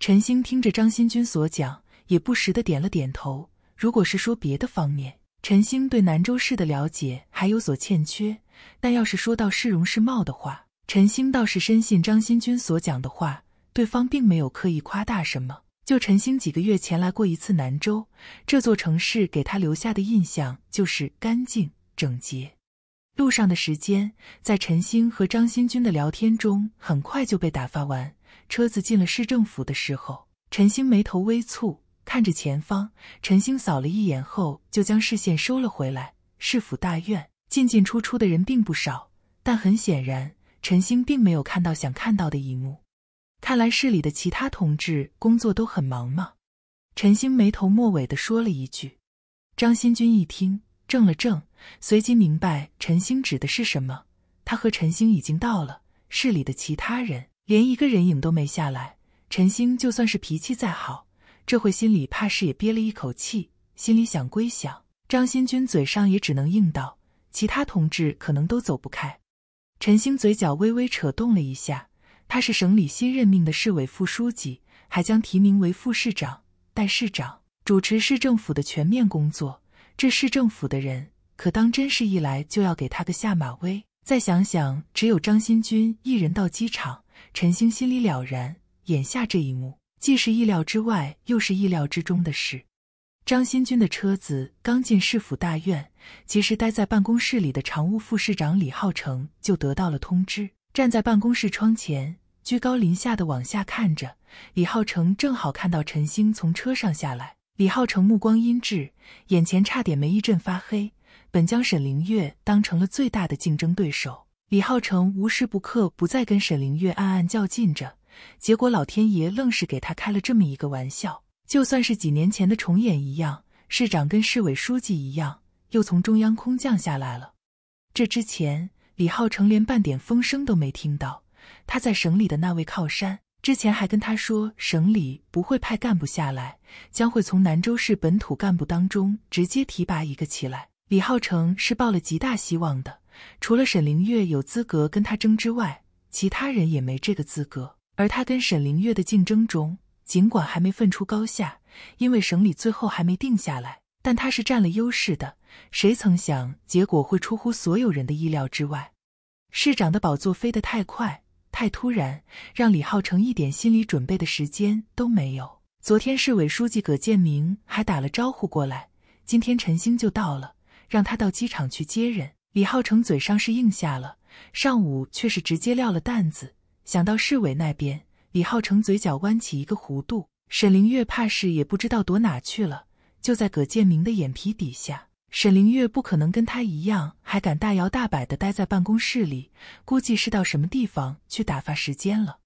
陈星听着张新军所讲，也不时的点了点头。如果是说别的方面，陈星对南州市的了解还有所欠缺，但要是说到市容市貌的话，陈星倒是深信张新军所讲的话，对方并没有刻意夸大什么。就陈星几个月前来过一次南州，这座城市给他留下的印象就是干净整洁。路上的时间在陈星和张新军的聊天中很快就被打发完，车子进了市政府的时候，陈星眉头微蹙。看着前方，陈星扫了一眼后，就将视线收了回来。市府大院进进出出的人并不少，但很显然，陈星并没有看到想看到的一幕。看来市里的其他同志工作都很忙嘛。陈星眉头末尾的说了一句。张新军一听，怔了怔，随即明白陈星指的是什么。他和陈星已经到了市里的其他人，连一个人影都没下来。陈星就算是脾气再好。这会心里怕是也憋了一口气，心里想归想，张新军嘴上也只能应道：“其他同志可能都走不开。”陈兴嘴角微微扯动了一下，他是省里新任命的市委副书记，还将提名为副市长，代市长主持市政府的全面工作。这市政府的人可当真是一来就要给他个下马威。再想想，只有张新军一人到机场，陈兴心里了然。眼下这一幕。既是意料之外，又是意料之中的事。张新军的车子刚进市府大院，其实待在办公室里的常务副市长李浩成就得到了通知。站在办公室窗前，居高临下的往下看着，李浩成正好看到陈星从车上下来。李浩成目光阴鸷，眼前差点没一阵发黑。本将沈凌月当成了最大的竞争对手，李浩成无时不刻不在跟沈凌月暗暗较劲着。结果老天爷愣是给他开了这么一个玩笑，就算是几年前的重演一样。市长跟市委书记一样，又从中央空降下来了。这之前，李浩成连半点风声都没听到。他在省里的那位靠山之前还跟他说，省里不会派干部下来，将会从兰州市本土干部当中直接提拔一个起来。李浩成是抱了极大希望的，除了沈凌月有资格跟他争之外，其他人也没这个资格。而他跟沈凌月的竞争中，尽管还没分出高下，因为省里最后还没定下来，但他是占了优势的。谁曾想结果会出乎所有人的意料之外？市长的宝座飞得太快、太突然，让李浩成一点心理准备的时间都没有。昨天市委书记葛建明还打了招呼过来，今天陈星就到了，让他到机场去接人。李浩成嘴上是应下了，上午却是直接撂了担子。想到市委那边，李浩成嘴角弯起一个弧度。沈凌月怕是也不知道躲哪去了。就在葛建明的眼皮底下，沈凌月不可能跟他一样还敢大摇大摆地待在办公室里，估计是到什么地方去打发时间了。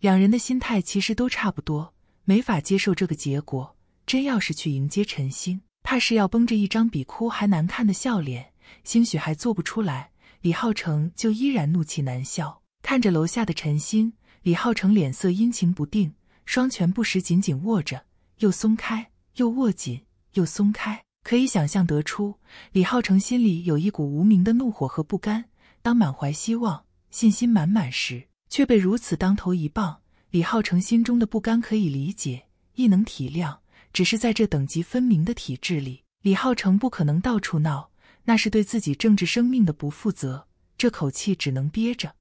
两人的心态其实都差不多，没法接受这个结果。真要是去迎接陈星，怕是要绷着一张比哭还难看的笑脸，兴许还做不出来。李浩成就依然怒气难消。看着楼下的陈星，李浩成脸色阴晴不定，双拳不时紧紧握着，又松开，又握紧，又松开。可以想象得出，李浩成心里有一股无名的怒火和不甘。当满怀希望、信心满满时，却被如此当头一棒。李浩成心中的不甘可以理解，亦能体谅。只是在这等级分明的体制里，李浩成不可能到处闹，那是对自己政治生命的不负责。这口气只能憋着。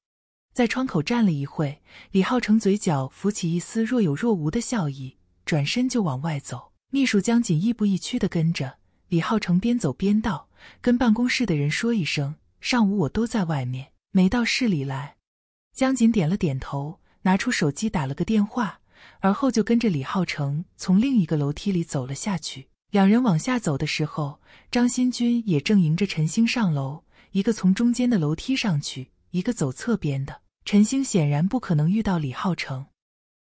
在窗口站了一会，李浩成嘴角浮起一丝若有若无的笑意，转身就往外走。秘书江锦亦步亦趋地跟着。李浩成边走边道：“跟办公室的人说一声，上午我都在外面，没到市里来。”江锦点了点头，拿出手机打了个电话，而后就跟着李浩成从另一个楼梯里走了下去。两人往下走的时候，张新军也正迎着陈星上楼，一个从中间的楼梯上去，一个走侧边的。陈星显然不可能遇到李浩成。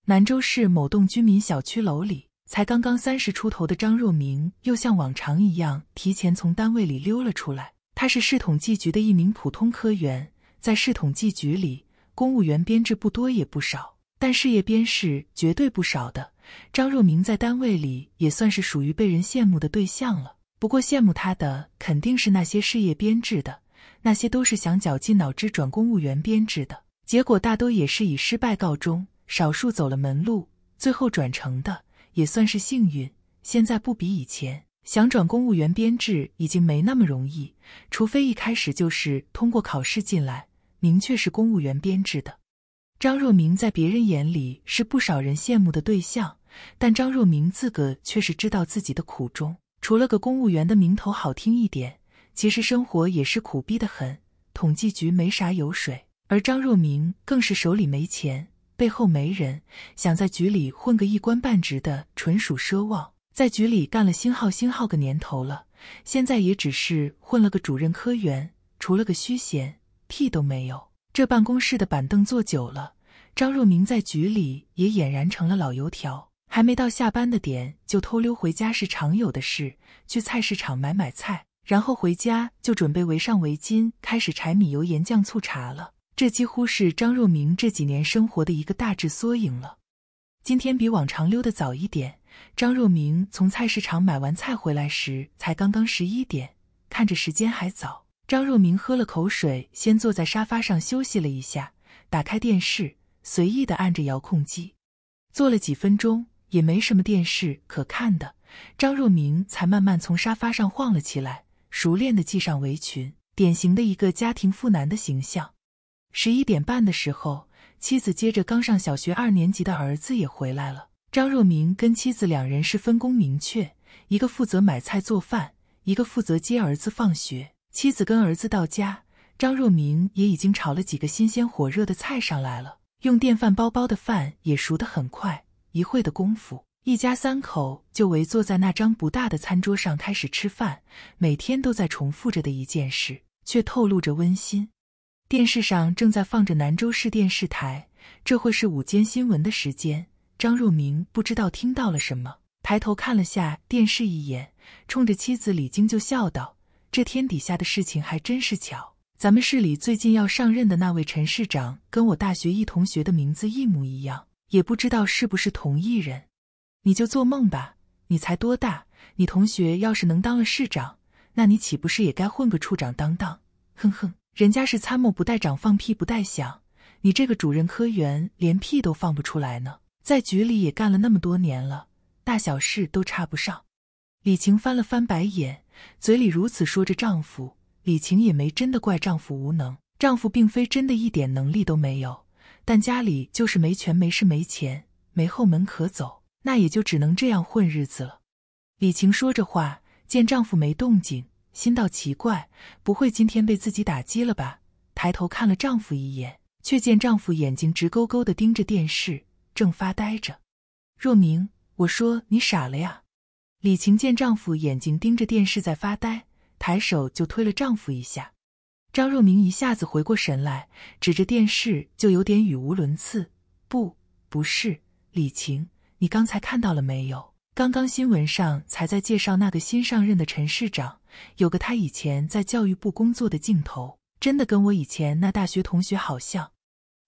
兰州市某栋居民小区楼里，才刚刚三十出头的张若明，又像往常一样提前从单位里溜了出来。他是市统计局的一名普通科员，在市统计局里，公务员编制不多也不少，但事业编制绝对不少的。张若明在单位里也算是属于被人羡慕的对象了。不过，羡慕他的肯定是那些事业编制的，那些都是想绞尽脑汁转公务员编制的。结果大多也是以失败告终，少数走了门路，最后转成的也算是幸运。现在不比以前，想转公务员编制已经没那么容易，除非一开始就是通过考试进来，明确是公务员编制的。张若明在别人眼里是不少人羡慕的对象，但张若明自个却是知道自己的苦衷。除了个公务员的名头好听一点，其实生活也是苦逼的很。统计局没啥油水。而张若明更是手里没钱，背后没人，想在局里混个一官半职的，纯属奢望。在局里干了星号星号个年头了，现在也只是混了个主任科员，除了个虚衔，屁都没有。这办公室的板凳坐久了，张若明在局里也俨然成了老油条。还没到下班的点，就偷溜回家是常有的事。去菜市场买买菜，然后回家就准备围上围巾，开始柴米油盐酱醋茶了。这几乎是张若明这几年生活的一个大致缩影了。今天比往常溜得早一点，张若明从菜市场买完菜回来时才刚刚十一点，看着时间还早，张若明喝了口水，先坐在沙发上休息了一下，打开电视，随意的按着遥控机，坐了几分钟也没什么电视可看的，张若明才慢慢从沙发上晃了起来，熟练的系上围裙，典型的一个家庭妇男的形象。十一点半的时候，妻子接着刚上小学二年级的儿子也回来了。张若明跟妻子两人是分工明确，一个负责买菜做饭，一个负责接儿子放学。妻子跟儿子到家，张若明也已经炒了几个新鲜火热的菜上来了，用电饭煲煲的饭也熟得很快。一会的功夫，一家三口就围坐在那张不大的餐桌上开始吃饭。每天都在重复着的一件事，却透露着温馨。电视上正在放着南州市电视台，这会是午间新闻的时间。张若明不知道听到了什么，抬头看了下电视一眼，冲着妻子李晶就笑道：“这天底下的事情还真是巧，咱们市里最近要上任的那位陈市长，跟我大学一同学的名字一模一样，也不知道是不是同一人。你就做梦吧，你才多大？你同学要是能当了市长，那你岂不是也该混个处长当当？哼哼。”人家是参谋不带长放屁不带响，你这个主任科员连屁都放不出来呢。在局里也干了那么多年了，大小事都插不上。李晴翻了翻白眼，嘴里如此说着。丈夫李晴也没真的怪丈夫无能，丈夫并非真的一点能力都没有，但家里就是没权没势没钱没后门可走，那也就只能这样混日子了。李晴说着话，见丈夫没动静。心道奇怪，不会今天被自己打击了吧？抬头看了丈夫一眼，却见丈夫眼睛直勾勾的盯着电视，正发呆着。若明，我说你傻了呀！李晴见丈夫眼睛盯着电视在发呆，抬手就推了丈夫一下。张若明一下子回过神来，指着电视就有点语无伦次：“不，不是，李晴，你刚才看到了没有？刚刚新闻上才在介绍那个新上任的陈市长。”有个他以前在教育部工作的镜头，真的跟我以前那大学同学好像。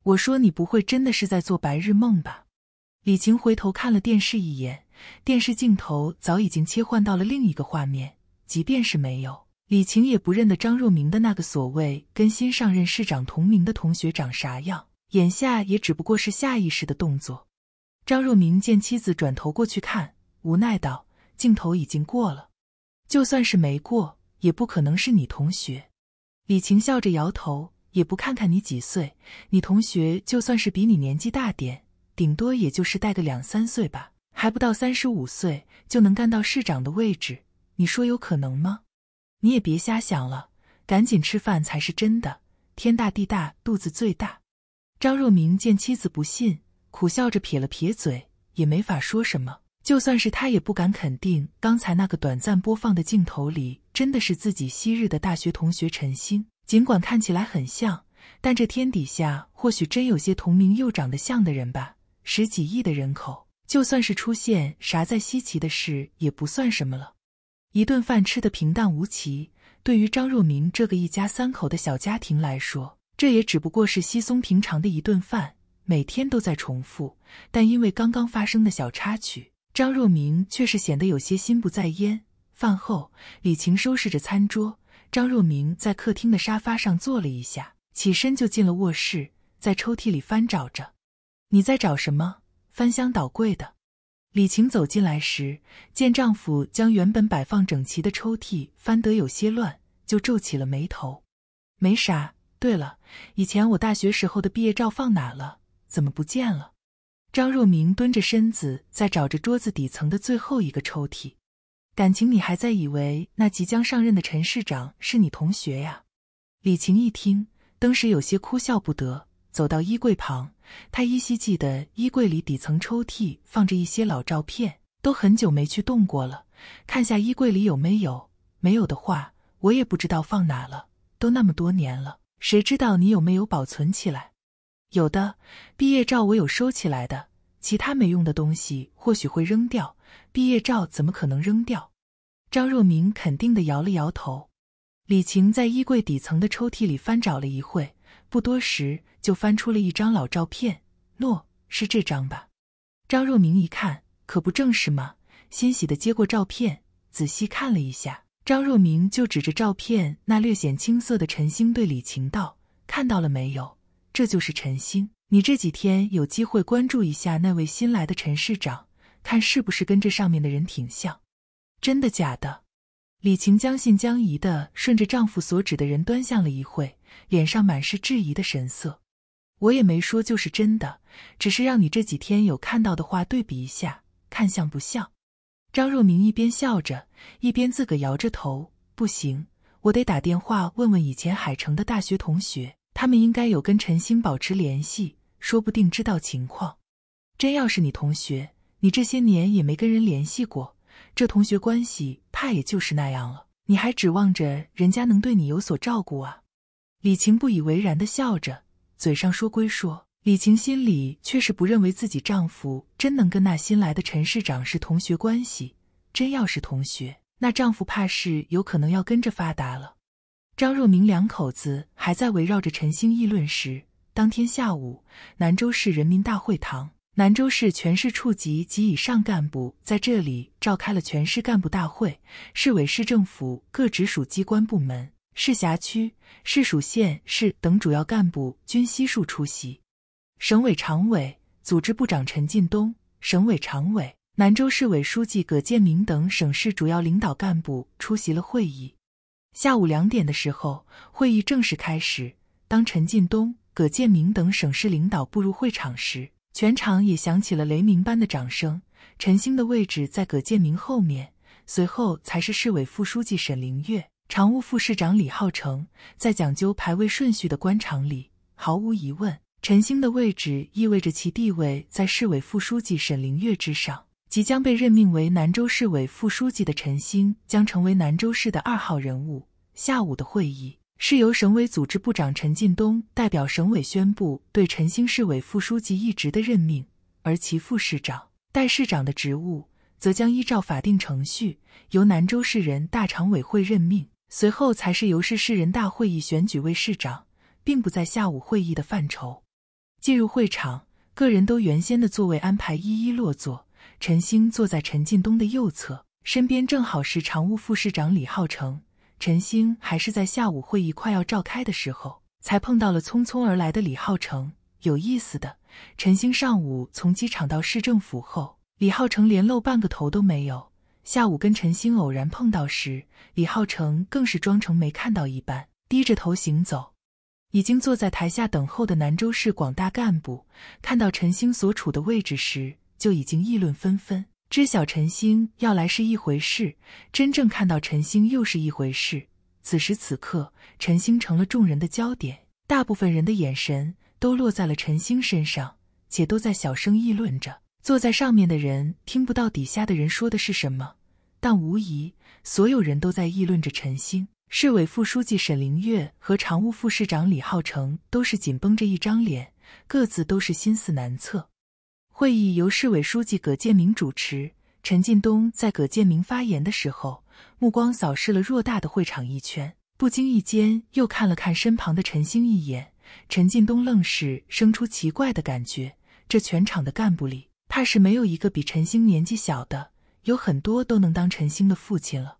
我说你不会真的是在做白日梦吧？李晴回头看了电视一眼，电视镜头早已经切换到了另一个画面。即便是没有，李晴也不认得张若明的那个所谓跟新上任市长同名的同学长啥样。眼下也只不过是下意识的动作。张若明见妻子转头过去看，无奈道：“镜头已经过了。”就算是没过，也不可能是你同学。李晴笑着摇头，也不看看你几岁，你同学就算是比你年纪大点，顶多也就是带个两三岁吧，还不到三十五岁就能干到市长的位置，你说有可能吗？你也别瞎想了，赶紧吃饭才是真的。天大地大，肚子最大。张若明见妻子不信，苦笑着撇了撇嘴，也没法说什么。就算是他也不敢肯定，刚才那个短暂播放的镜头里真的是自己昔日的大学同学陈星。尽管看起来很像，但这天底下或许真有些同名又长得像的人吧。十几亿的人口，就算是出现啥再稀奇的事也不算什么了。一顿饭吃得平淡无奇，对于张若明这个一家三口的小家庭来说，这也只不过是稀松平常的一顿饭，每天都在重复。但因为刚刚发生的小插曲。张若明却是显得有些心不在焉。饭后，李晴收拾着餐桌，张若明在客厅的沙发上坐了一下，起身就进了卧室，在抽屉里翻找着。“你在找什么？翻箱倒柜的。”李晴走进来时，见丈夫将原本摆放整齐的抽屉翻得有些乱，就皱起了眉头。“没啥。对了，以前我大学时候的毕业照放哪了？怎么不见了？”张若明蹲着身子，在找着桌子底层的最后一个抽屉。感情你还在以为那即将上任的陈市长是你同学呀？李晴一听，当时有些哭笑不得，走到衣柜旁。她依稀记得衣柜里底层抽屉放着一些老照片，都很久没去动过了。看下衣柜里有没有？没有的话，我也不知道放哪了。都那么多年了，谁知道你有没有保存起来？有的毕业照我有收起来的，其他没用的东西或许会扔掉。毕业照怎么可能扔掉？张若明肯定的摇了摇头。李晴在衣柜底层的抽屉里翻找了一会，不多时就翻出了一张老照片。喏，是这张吧？张若明一看，可不正是吗？欣喜的接过照片，仔细看了一下。张若明就指着照片那略显青涩的晨星，对李晴道：“看到了没有？”这就是陈星，你这几天有机会关注一下那位新来的陈市长，看是不是跟这上面的人挺像？真的假的？李晴将信将疑的顺着丈夫所指的人端详了一会，脸上满是质疑的神色。我也没说就是真的，只是让你这几天有看到的话对比一下，看像不像。张若明一边笑着，一边自个摇着头。不行，我得打电话问问以前海城的大学同学。他们应该有跟陈星保持联系，说不定知道情况。真要是你同学，你这些年也没跟人联系过，这同学关系怕也就是那样了。你还指望着人家能对你有所照顾啊？李晴不以为然的笑着，嘴上说归说，李晴心里却是不认为自己丈夫真能跟那新来的陈市长是同学关系。真要是同学，那丈夫怕是有可能要跟着发达了。张若明两口子还在围绕着陈星议论时，当天下午，兰州市人民大会堂，兰州市全市处级及以上干部在这里召开了全市干部大会。市委、市政府各直属机关部门、市辖区、市属县市等主要干部均悉数出席。省委常委、组织部长陈进东，省委常委、兰州市委书记葛建明等省市主要领导干部出席了会议。下午两点的时候，会议正式开始。当陈进东、葛建明等省市领导步入会场时，全场也响起了雷鸣般的掌声。陈星的位置在葛建明后面，随后才是市委副书记沈凌月、常务副市长李浩成。在讲究排位顺序的官场里，毫无疑问，陈星的位置意味着其地位在市委副书记沈凌月之上。即将被任命为兰州市委副书记的陈星将成为兰州市的二号人物。下午的会议是由省委组织部长陈进东代表省委宣布对陈星市委副书记一职的任命，而其副市长、代市长的职务则将依照法定程序由兰州市人大常委会任命。随后才是由市市人大会议选举为市长，并不在下午会议的范畴。进入会场，个人都原先的座位安排一一落座。陈星坐在陈进东的右侧，身边正好是常务副市长李浩成。陈星还是在下午会议快要召开的时候，才碰到了匆匆而来的李浩成。有意思的，陈星上午从机场到市政府后，李浩成连露半个头都没有。下午跟陈星偶然碰到时，李浩成更是装成没看到一般，低着头行走。已经坐在台下等候的兰州市广大干部，看到陈星所处的位置时。就已经议论纷纷。知晓陈星要来是一回事，真正看到陈星又是一回事。此时此刻，陈星成了众人的焦点，大部分人的眼神都落在了陈星身上，且都在小声议论着。坐在上面的人听不到底下的人说的是什么，但无疑，所有人都在议论着陈星。市委副书记沈凌月和常务副市长李浩成都是紧绷着一张脸，各自都是心思难测。会议由市委书记葛建明主持。陈进东在葛建明发言的时候，目光扫视了偌大的会场一圈，不经意间又看了看身旁的陈星一眼。陈进东愣是生出奇怪的感觉：这全场的干部里，怕是没有一个比陈星年纪小的，有很多都能当陈星的父亲了。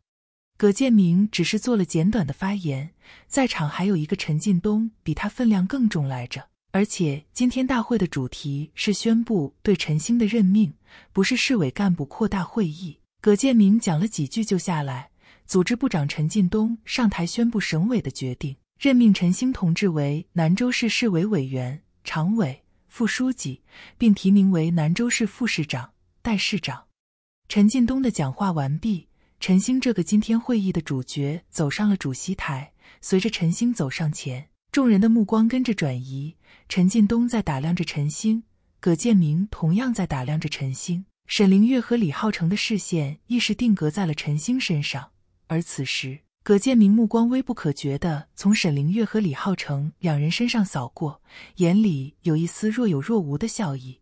葛建明只是做了简短的发言，在场还有一个陈进东比他分量更重来着。而且今天大会的主题是宣布对陈兴的任命，不是市委干部扩大会议。葛建明讲了几句就下来。组织部长陈进东上台宣布省委的决定，任命陈兴同志为兰州市市委委员、常委、副书记，并提名为兰州市副市长、代市长。陈进东的讲话完毕，陈星这个今天会议的主角走上了主席台。随着陈星走上前。众人的目光跟着转移，陈进东在打量着陈星，葛建明同样在打量着陈星，沈凌月和李浩成的视线亦是定格在了陈星身上。而此时，葛建明目光微不可觉地从沈凌月和李浩成两人身上扫过，眼里有一丝若有若无的笑意。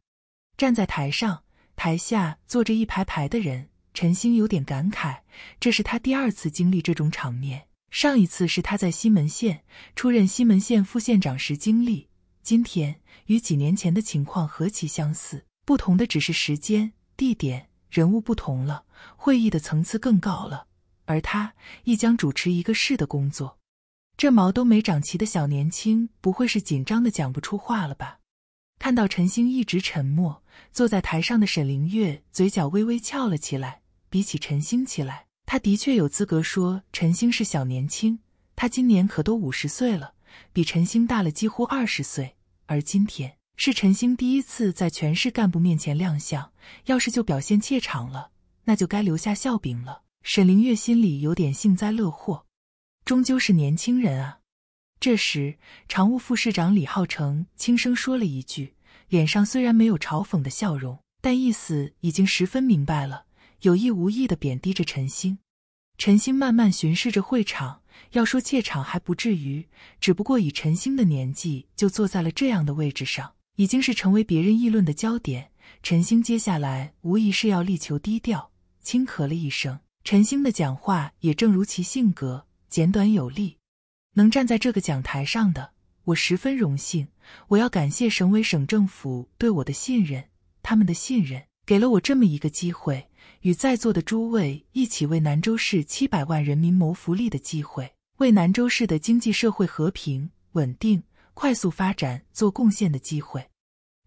站在台上，台下坐着一排排的人，陈星有点感慨，这是他第二次经历这种场面。上一次是他在西门县出任西门县副县长时经历，今天与几年前的情况何其相似，不同的只是时间、地点、人物不同了，会议的层次更高了，而他亦将主持一个市的工作。这毛都没长齐的小年轻，不会是紧张的讲不出话了吧？看到陈星一直沉默，坐在台上的沈凌月嘴角微微翘了起来，比起陈星起来。他的确有资格说陈星是小年轻，他今年可都五十岁了，比陈星大了几乎二十岁。而今天是陈星第一次在全市干部面前亮相，要是就表现怯场了，那就该留下笑柄了。沈凌月心里有点幸灾乐祸，终究是年轻人啊。这时，常务副市长李浩成轻声说了一句，脸上虽然没有嘲讽的笑容，但意思已经十分明白了，有意无意的贬低着陈星。陈星慢慢巡视着会场，要说怯场还不至于，只不过以陈星的年纪就坐在了这样的位置上，已经是成为别人议论的焦点。陈星接下来无疑是要力求低调，轻咳了一声。陈星的讲话也正如其性格，简短有力。能站在这个讲台上的，我十分荣幸。我要感谢省委省政府对我的信任，他们的信任给了我这么一个机会。与在座的诸位一起为兰州市七百万人民谋福利的机会，为兰州市的经济社会和平稳定快速发展做贡献的机会。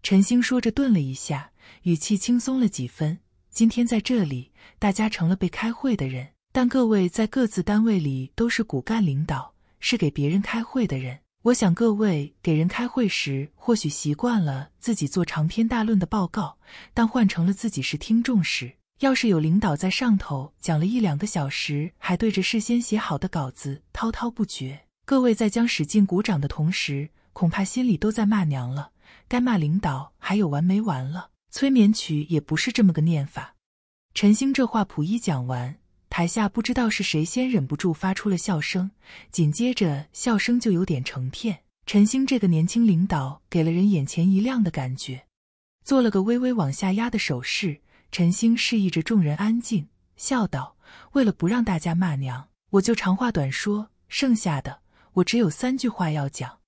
陈星说着顿了一下，语气轻松了几分。今天在这里，大家成了被开会的人，但各位在各自单位里都是骨干领导，是给别人开会的人。我想各位给人开会时，或许习惯了自己做长篇大论的报告，但换成了自己是听众时，要是有领导在上头讲了一两个小时，还对着事先写好的稿子滔滔不绝，各位在将使劲鼓掌的同时，恐怕心里都在骂娘了。该骂领导还有完没完了？催眠曲也不是这么个念法。陈星这话普一讲完，台下不知道是谁先忍不住发出了笑声，紧接着笑声就有点成片。陈星这个年轻领导给了人眼前一亮的感觉，做了个微微往下压的手势。陈星示意着众人安静，笑道：“为了不让大家骂娘，我就长话短说，剩下的我只有三句话要讲。”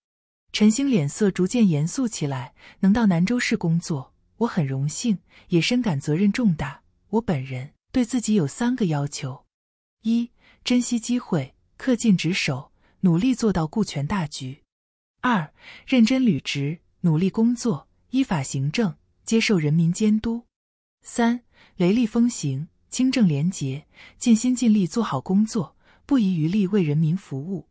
陈星脸色逐渐严肃起来。能到南州市工作，我很荣幸，也深感责任重大。我本人对自己有三个要求：一、珍惜机会，恪尽职守，努力做到顾全大局；二、认真履职，努力工作，依法行政，接受人民监督。三，雷厉风行，清正廉洁，尽心尽力做好工作，不遗余力为人民服务。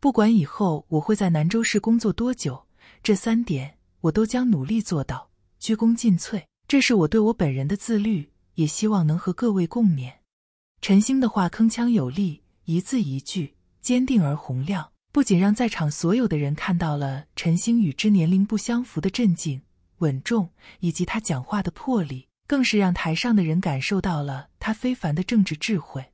不管以后我会在南州市工作多久，这三点我都将努力做到，鞠躬尽瘁。这是我对我本人的自律，也希望能和各位共勉。陈星的话铿锵有力，一字一句坚定而洪亮，不仅让在场所有的人看到了陈星与之年龄不相符的镇静、稳重，以及他讲话的魄力。更是让台上的人感受到了他非凡的政治智慧。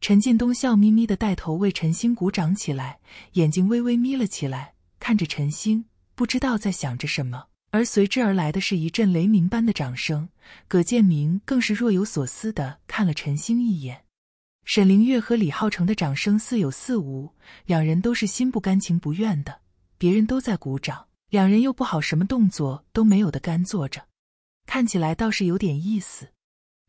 陈近东笑眯眯的带头为陈星鼓掌起来，眼睛微微眯了起来，看着陈星，不知道在想着什么。而随之而来的是一阵雷鸣般的掌声。葛建明更是若有所思的看了陈星一眼。沈凌月和李浩成的掌声似有似无，两人都是心不甘情不愿的。别人都在鼓掌，两人又不好什么动作都没有的干坐着。看起来倒是有点意思。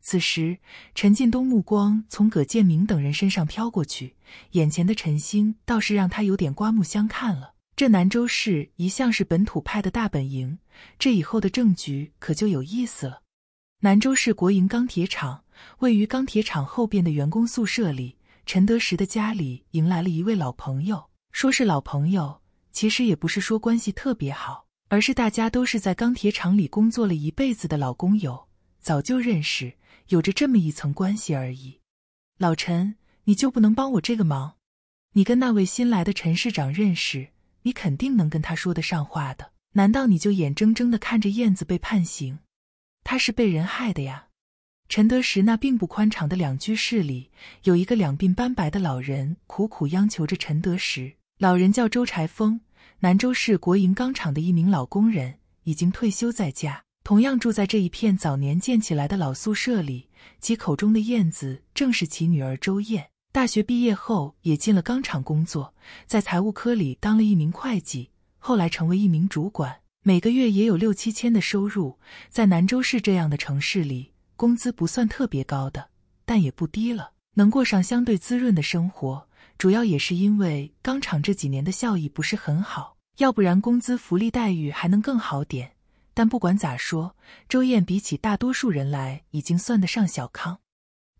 此时，陈进东目光从葛建明等人身上飘过去，眼前的陈星倒是让他有点刮目相看了。这南州市一向是本土派的大本营，这以后的政局可就有意思了。南州市国营钢铁厂位于钢铁厂后边的员工宿舍里，陈德时的家里迎来了一位老朋友。说是老朋友，其实也不是说关系特别好。而是大家都是在钢铁厂里工作了一辈子的老工友，早就认识，有着这么一层关系而已。老陈，你就不能帮我这个忙？你跟那位新来的陈市长认识，你肯定能跟他说得上话的。难道你就眼睁睁的看着燕子被判刑？他是被人害的呀！陈德时那并不宽敞的两居室里，有一个两鬓斑白的老人苦苦央求着陈德时。老人叫周柴峰，南州市国营钢厂的一名老工人已经退休在家，同样住在这一片早年建起来的老宿舍里。其口中的燕子正是其女儿周燕，大学毕业后也进了钢厂工作，在财务科里当了一名会计，后来成为一名主管，每个月也有六七千的收入。在南州市这样的城市里，工资不算特别高的，但也不低了，能过上相对滋润的生活，主要也是因为钢厂这几年的效益不是很好。要不然，工资福利待遇还能更好点。但不管咋说，周燕比起大多数人来，已经算得上小康。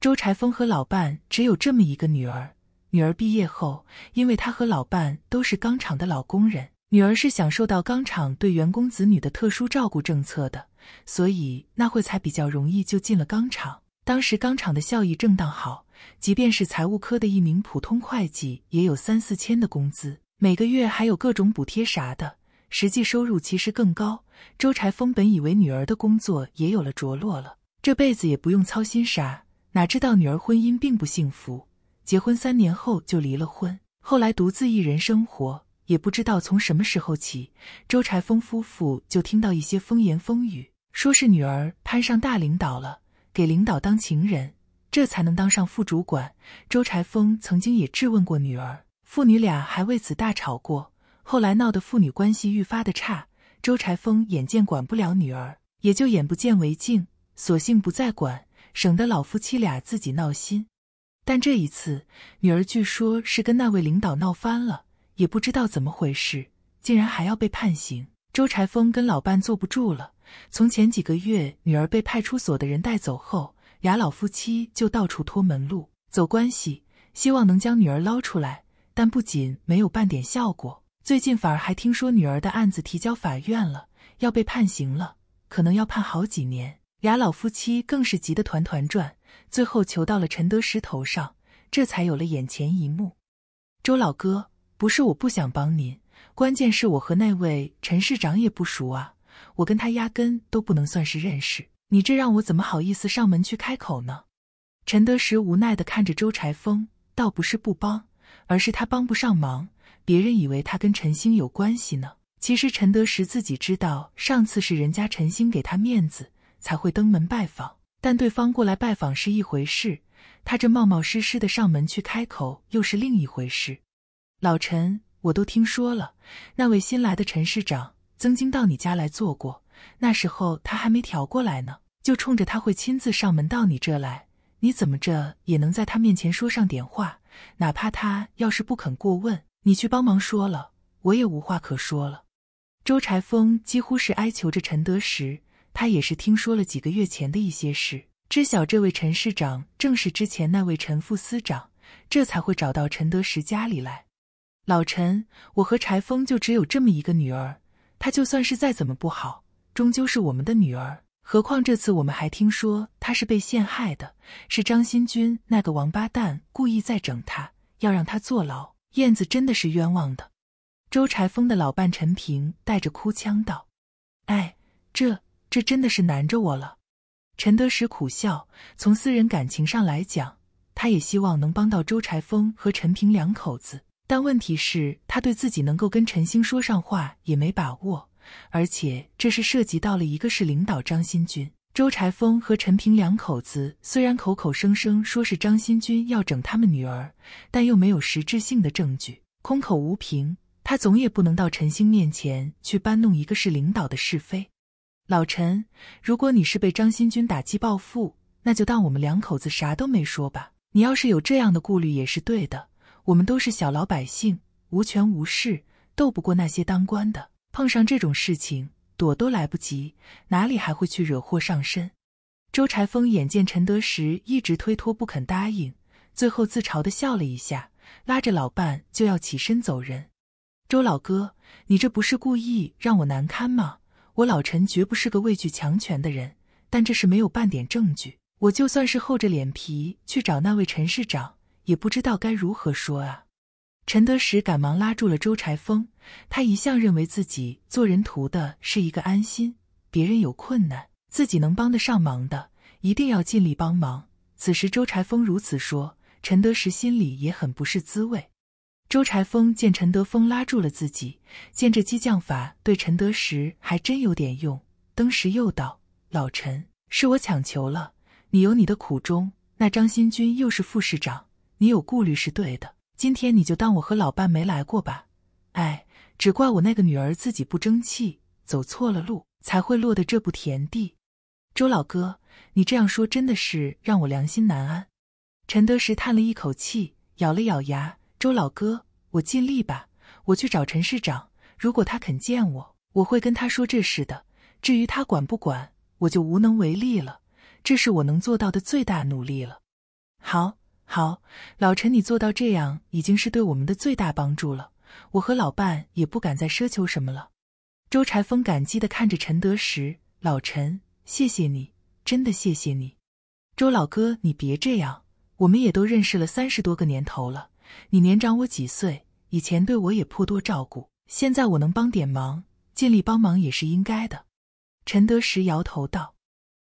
周柴风和老伴只有这么一个女儿。女儿毕业后，因为她和老伴都是钢厂的老工人，女儿是享受到钢厂对员工子女的特殊照顾政策的，所以那会才比较容易就进了钢厂。当时钢厂的效益正当好，即便是财务科的一名普通会计，也有三四千的工资。每个月还有各种补贴啥的，实际收入其实更高。周柴峰本以为女儿的工作也有了着落了，这辈子也不用操心啥。哪知道女儿婚姻并不幸福，结婚三年后就离了婚，后来独自一人生活。也不知道从什么时候起，周柴峰夫妇就听到一些风言风语，说是女儿攀上大领导了，给领导当情人，这才能当上副主管。周柴峰曾经也质问过女儿。父女俩还为此大吵过，后来闹得父女关系愈发的差。周柴峰眼见管不了女儿，也就眼不见为净，索性不再管，省得老夫妻俩自己闹心。但这一次，女儿据说是跟那位领导闹翻了，也不知道怎么回事，竟然还要被判刑。周柴峰跟老伴坐不住了。从前几个月女儿被派出所的人带走后，俩老夫妻就到处托门路、走关系，希望能将女儿捞出来。但不仅没有半点效果，最近反而还听说女儿的案子提交法院了，要被判刑了，可能要判好几年。俩老夫妻更是急得团团转，最后求到了陈德石头上，这才有了眼前一幕。周老哥，不是我不想帮您，关键是我和那位陈市长也不熟啊，我跟他压根都不能算是认识，你这让我怎么好意思上门去开口呢？陈德石无奈地看着周柴峰，倒不是不帮。而是他帮不上忙，别人以为他跟陈星有关系呢。其实陈德石自己知道，上次是人家陈星给他面子才会登门拜访。但对方过来拜访是一回事，他这冒冒失失的上门去开口又是另一回事。老陈，我都听说了，那位新来的陈市长曾经到你家来坐过，那时候他还没调过来呢，就冲着他会亲自上门到你这来。你怎么着也能在他面前说上点话，哪怕他要是不肯过问，你去帮忙说了，我也无话可说了。周柴风几乎是哀求着陈德时，他也是听说了几个月前的一些事，知晓这位陈市长正是之前那位陈副司长，这才会找到陈德时家里来。老陈，我和柴峰就只有这么一个女儿，她就算是再怎么不好，终究是我们的女儿。何况这次我们还听说他是被陷害的，是张新军那个王八蛋故意在整他，要让他坐牢。燕子真的是冤枉的。周柴风的老伴陈平带着哭腔道：“哎，这这真的是难着我了。”陈德时苦笑，从私人感情上来讲，他也希望能帮到周柴风和陈平两口子，但问题是，他对自己能够跟陈星说上话也没把握。而且，这是涉及到了一个是领导张新军、周柴峰和陈平两口子。虽然口口声声说是张新军要整他们女儿，但又没有实质性的证据，空口无凭。他总也不能到陈星面前去搬弄一个是领导的是非。老陈，如果你是被张新军打击报复，那就当我们两口子啥都没说吧。你要是有这样的顾虑，也是对的。我们都是小老百姓，无权无势，斗不过那些当官的。碰上这种事情，躲都来不及，哪里还会去惹祸上身？周柴风眼见陈德实一直推脱不肯答应，最后自嘲地笑了一下，拉着老伴就要起身走人。周老哥，你这不是故意让我难堪吗？我老陈绝不是个畏惧强权的人，但这是没有半点证据，我就算是厚着脸皮去找那位陈市长，也不知道该如何说啊。陈德时赶忙拉住了周柴峰。他一向认为自己做人图的是一个安心，别人有困难，自己能帮得上忙的，一定要尽力帮忙。此时周柴峰如此说，陈德时心里也很不是滋味。周柴峰见陈德峰拉住了自己，见这激将法对陈德时还真有点用，登时又道：“老陈，是我强求了，你有你的苦衷。那张新军又是副市长，你有顾虑是对的。”今天你就当我和老伴没来过吧。哎，只怪我那个女儿自己不争气，走错了路，才会落得这步田地。周老哥，你这样说真的是让我良心难安。陈德时叹了一口气，咬了咬牙：“周老哥，我尽力吧。我去找陈市长，如果他肯见我，我会跟他说这事的。至于他管不管，我就无能为力了。这是我能做到的最大努力了。”好。好，老陈，你做到这样，已经是对我们的最大帮助了。我和老伴也不敢再奢求什么了。周柴风感激地看着陈德时，老陈，谢谢你，真的谢谢你。周老哥，你别这样，我们也都认识了三十多个年头了，你年长我几岁，以前对我也颇多照顾，现在我能帮点忙，尽力帮忙也是应该的。陈德时摇头道：“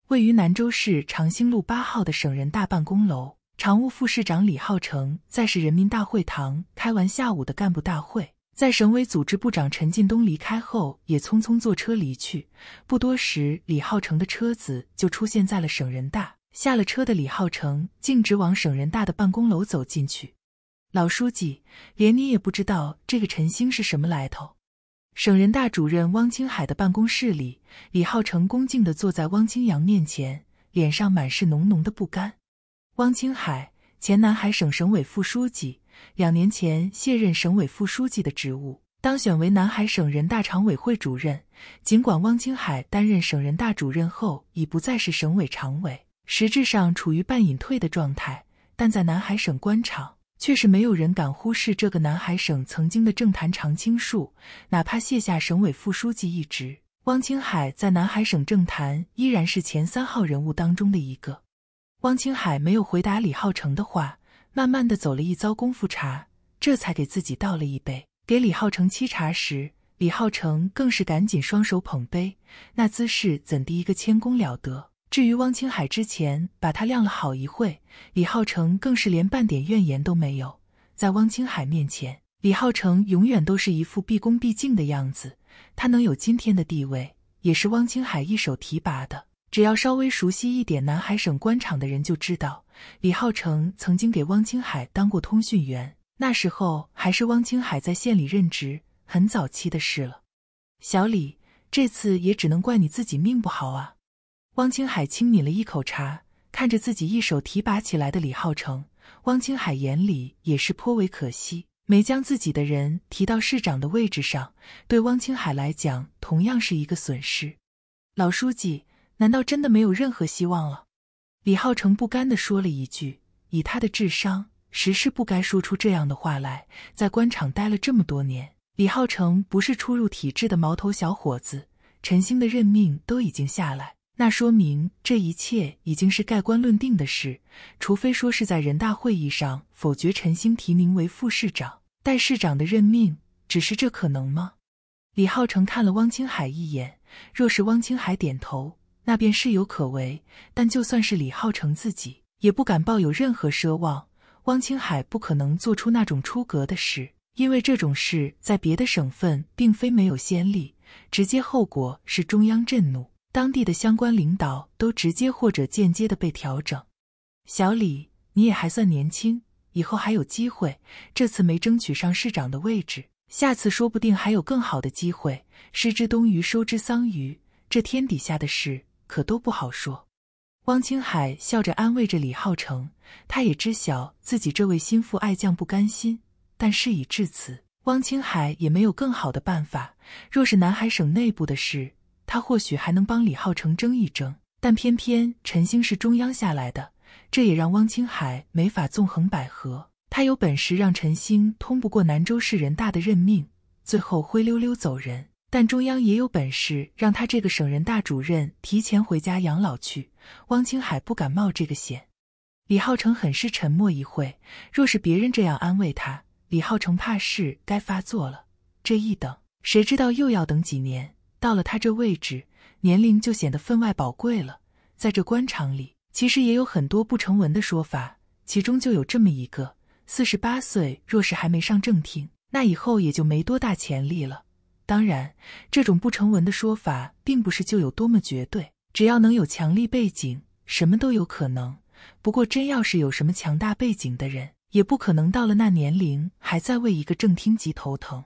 位于兰州市长兴路八号的省人大办公楼。”常务副市长李浩成在市人民大会堂开完下午的干部大会，在省委组织部长陈进东离开后，也匆匆坐车离去。不多时，李浩成的车子就出现在了省人大。下了车的李浩成径直往省人大的办公楼走进去。老书记，连你也不知道这个陈兴是什么来头？省人大主任汪清海的办公室里，李浩成恭敬地坐在汪清扬面前，脸上满是浓浓的不甘。汪清海，前南海省省委副书记，两年前卸任省委副书记的职务，当选为南海省人大常委会主任。尽管汪清海担任省人大主任后已不再是省委常委，实质上处于半隐退的状态，但在南海省官场却是没有人敢忽视这个南海省曾经的政坛常青树。哪怕卸下省委副书记一职，汪清海在南海省政坛依然是前三号人物当中的一个。汪青海没有回答李浩成的话，慢慢的走了一遭功夫茶，这才给自己倒了一杯。给李浩成沏茶时，李浩成更是赶紧双手捧杯，那姿势怎的一个谦恭了得。至于汪青海之前把他晾了好一会，李浩成更是连半点怨言都没有。在汪青海面前，李浩成永远都是一副毕恭毕敬的样子。他能有今天的地位，也是汪青海一手提拔的。只要稍微熟悉一点南海省官场的人就知道，李浩成曾经给汪青海当过通讯员，那时候还是汪青海在县里任职，很早期的事了。小李，这次也只能怪你自己命不好啊！汪青海轻抿了一口茶，看着自己一手提拔起来的李浩成，汪青海眼里也是颇为可惜，没将自己的人提到市长的位置上，对汪青海来讲同样是一个损失。老书记。难道真的没有任何希望了？李浩成不甘地说了一句：“以他的智商，实是不该说出这样的话来。”在官场待了这么多年，李浩成不是初入体制的毛头小伙子。陈兴的任命都已经下来，那说明这一切已经是盖棺论定的事。除非说是在人大会议上否决陈兴提名为副市长、代市长的任命，只是这可能吗？李浩成看了汪青海一眼，若是汪青海点头。那便是有可为，但就算是李浩成自己，也不敢抱有任何奢望。汪青海不可能做出那种出格的事，因为这种事在别的省份并非没有先例。直接后果是中央震怒，当地的相关领导都直接或者间接的被调整。小李，你也还算年轻，以后还有机会。这次没争取上市长的位置，下次说不定还有更好的机会。失之东隅，收之桑榆，这天底下的事。可都不好说。汪青海笑着安慰着李浩成，他也知晓自己这位心腹爱将不甘心，但事已至此，汪青海也没有更好的办法。若是南海省内部的事，他或许还能帮李浩成争一争，但偏偏陈兴是中央下来的，这也让汪青海没法纵横捭阖。他有本事让陈兴通不过南州市人大的任命，最后灰溜溜走人。但中央也有本事，让他这个省人大主任提前回家养老去。汪青海不敢冒这个险。李浩成很是沉默一会。若是别人这样安慰他，李浩成怕是该发作了。这一等，谁知道又要等几年？到了他这位置，年龄就显得分外宝贵了。在这官场里，其实也有很多不成文的说法，其中就有这么一个：四十八岁，若是还没上正厅，那以后也就没多大潜力了。当然，这种不成文的说法并不是就有多么绝对，只要能有强力背景，什么都有可能。不过，真要是有什么强大背景的人，也不可能到了那年龄还在为一个正厅级头疼。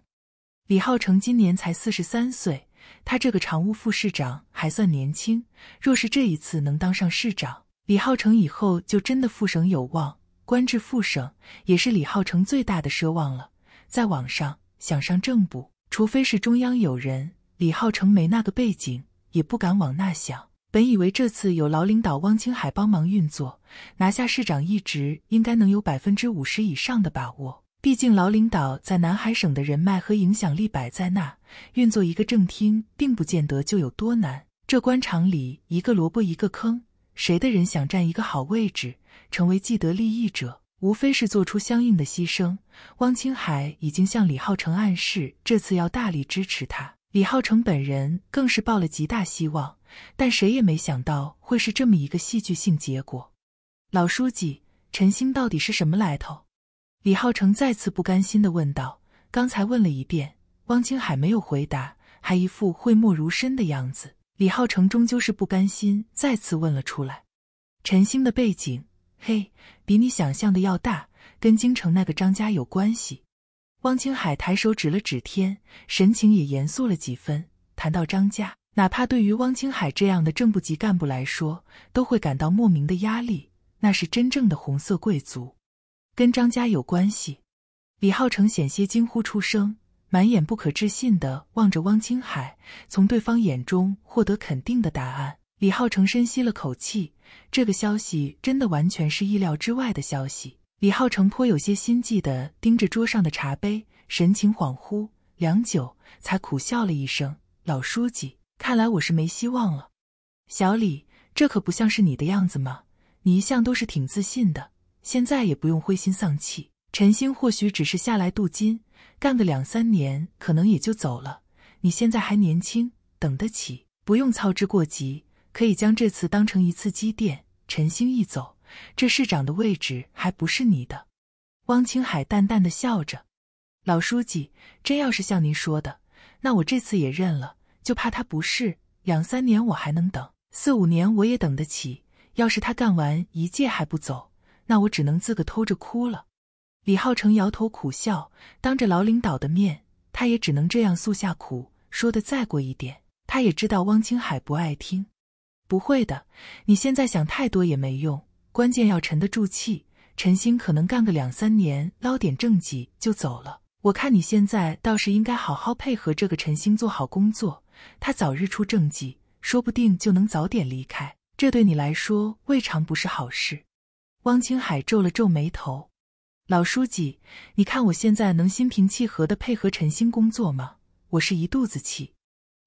李浩成今年才四十三岁，他这个常务副市长还算年轻。若是这一次能当上市长，李浩成以后就真的副省有望，官至副省，也是李浩成最大的奢望了。在网上想上正部。除非是中央有人，李浩成没那个背景，也不敢往那想。本以为这次有老领导汪青海帮忙运作，拿下市长一职应该能有百分之五十以上的把握。毕竟老领导在南海省的人脉和影响力摆在那，运作一个正厅并不见得就有多难。这官场里一个萝卜一个坑，谁的人想占一个好位置，成为既得利益者。无非是做出相应的牺牲。汪青海已经向李浩成暗示，这次要大力支持他。李浩成本人更是抱了极大希望，但谁也没想到会是这么一个戏剧性结果。老书记陈星到底是什么来头？李浩成再次不甘心地问道。刚才问了一遍，汪青海没有回答，还一副讳莫如深的样子。李浩成终究是不甘心，再次问了出来：陈星的背景。嘿，比你想象的要大，跟京城那个张家有关系。汪青海抬手指了指天，神情也严肃了几分。谈到张家，哪怕对于汪青海这样的正部级干部来说，都会感到莫名的压力。那是真正的红色贵族，跟张家有关系。李浩成险些惊呼出声，满眼不可置信的望着汪青海，从对方眼中获得肯定的答案。李浩成深吸了口气，这个消息真的完全是意料之外的消息。李浩成颇有些心悸地盯着桌上的茶杯，神情恍惚，良久才苦笑了一声：“老书记，看来我是没希望了。”小李，这可不像是你的样子吗？你一向都是挺自信的，现在也不用灰心丧气。陈星或许只是下来镀金，干个两三年，可能也就走了。你现在还年轻，等得起，不用操之过急。可以将这次当成一次积淀。陈兴一走，这市长的位置还不是你的？汪青海淡淡的笑着。老书记，真要是像您说的，那我这次也认了。就怕他不是，两三年我还能等，四五年我也等得起。要是他干完一届还不走，那我只能自个偷着哭了。李浩成摇头苦笑，当着老领导的面，他也只能这样诉下苦。说的再过一点，他也知道汪青海不爱听。不会的，你现在想太多也没用。关键要沉得住气。陈星可能干个两三年，捞点政绩就走了。我看你现在倒是应该好好配合这个陈星做好工作，他早日出政绩，说不定就能早点离开。这对你来说未尝不是好事。汪青海皱了皱眉头：“老书记，你看我现在能心平气和的配合陈星工作吗？我是一肚子气。”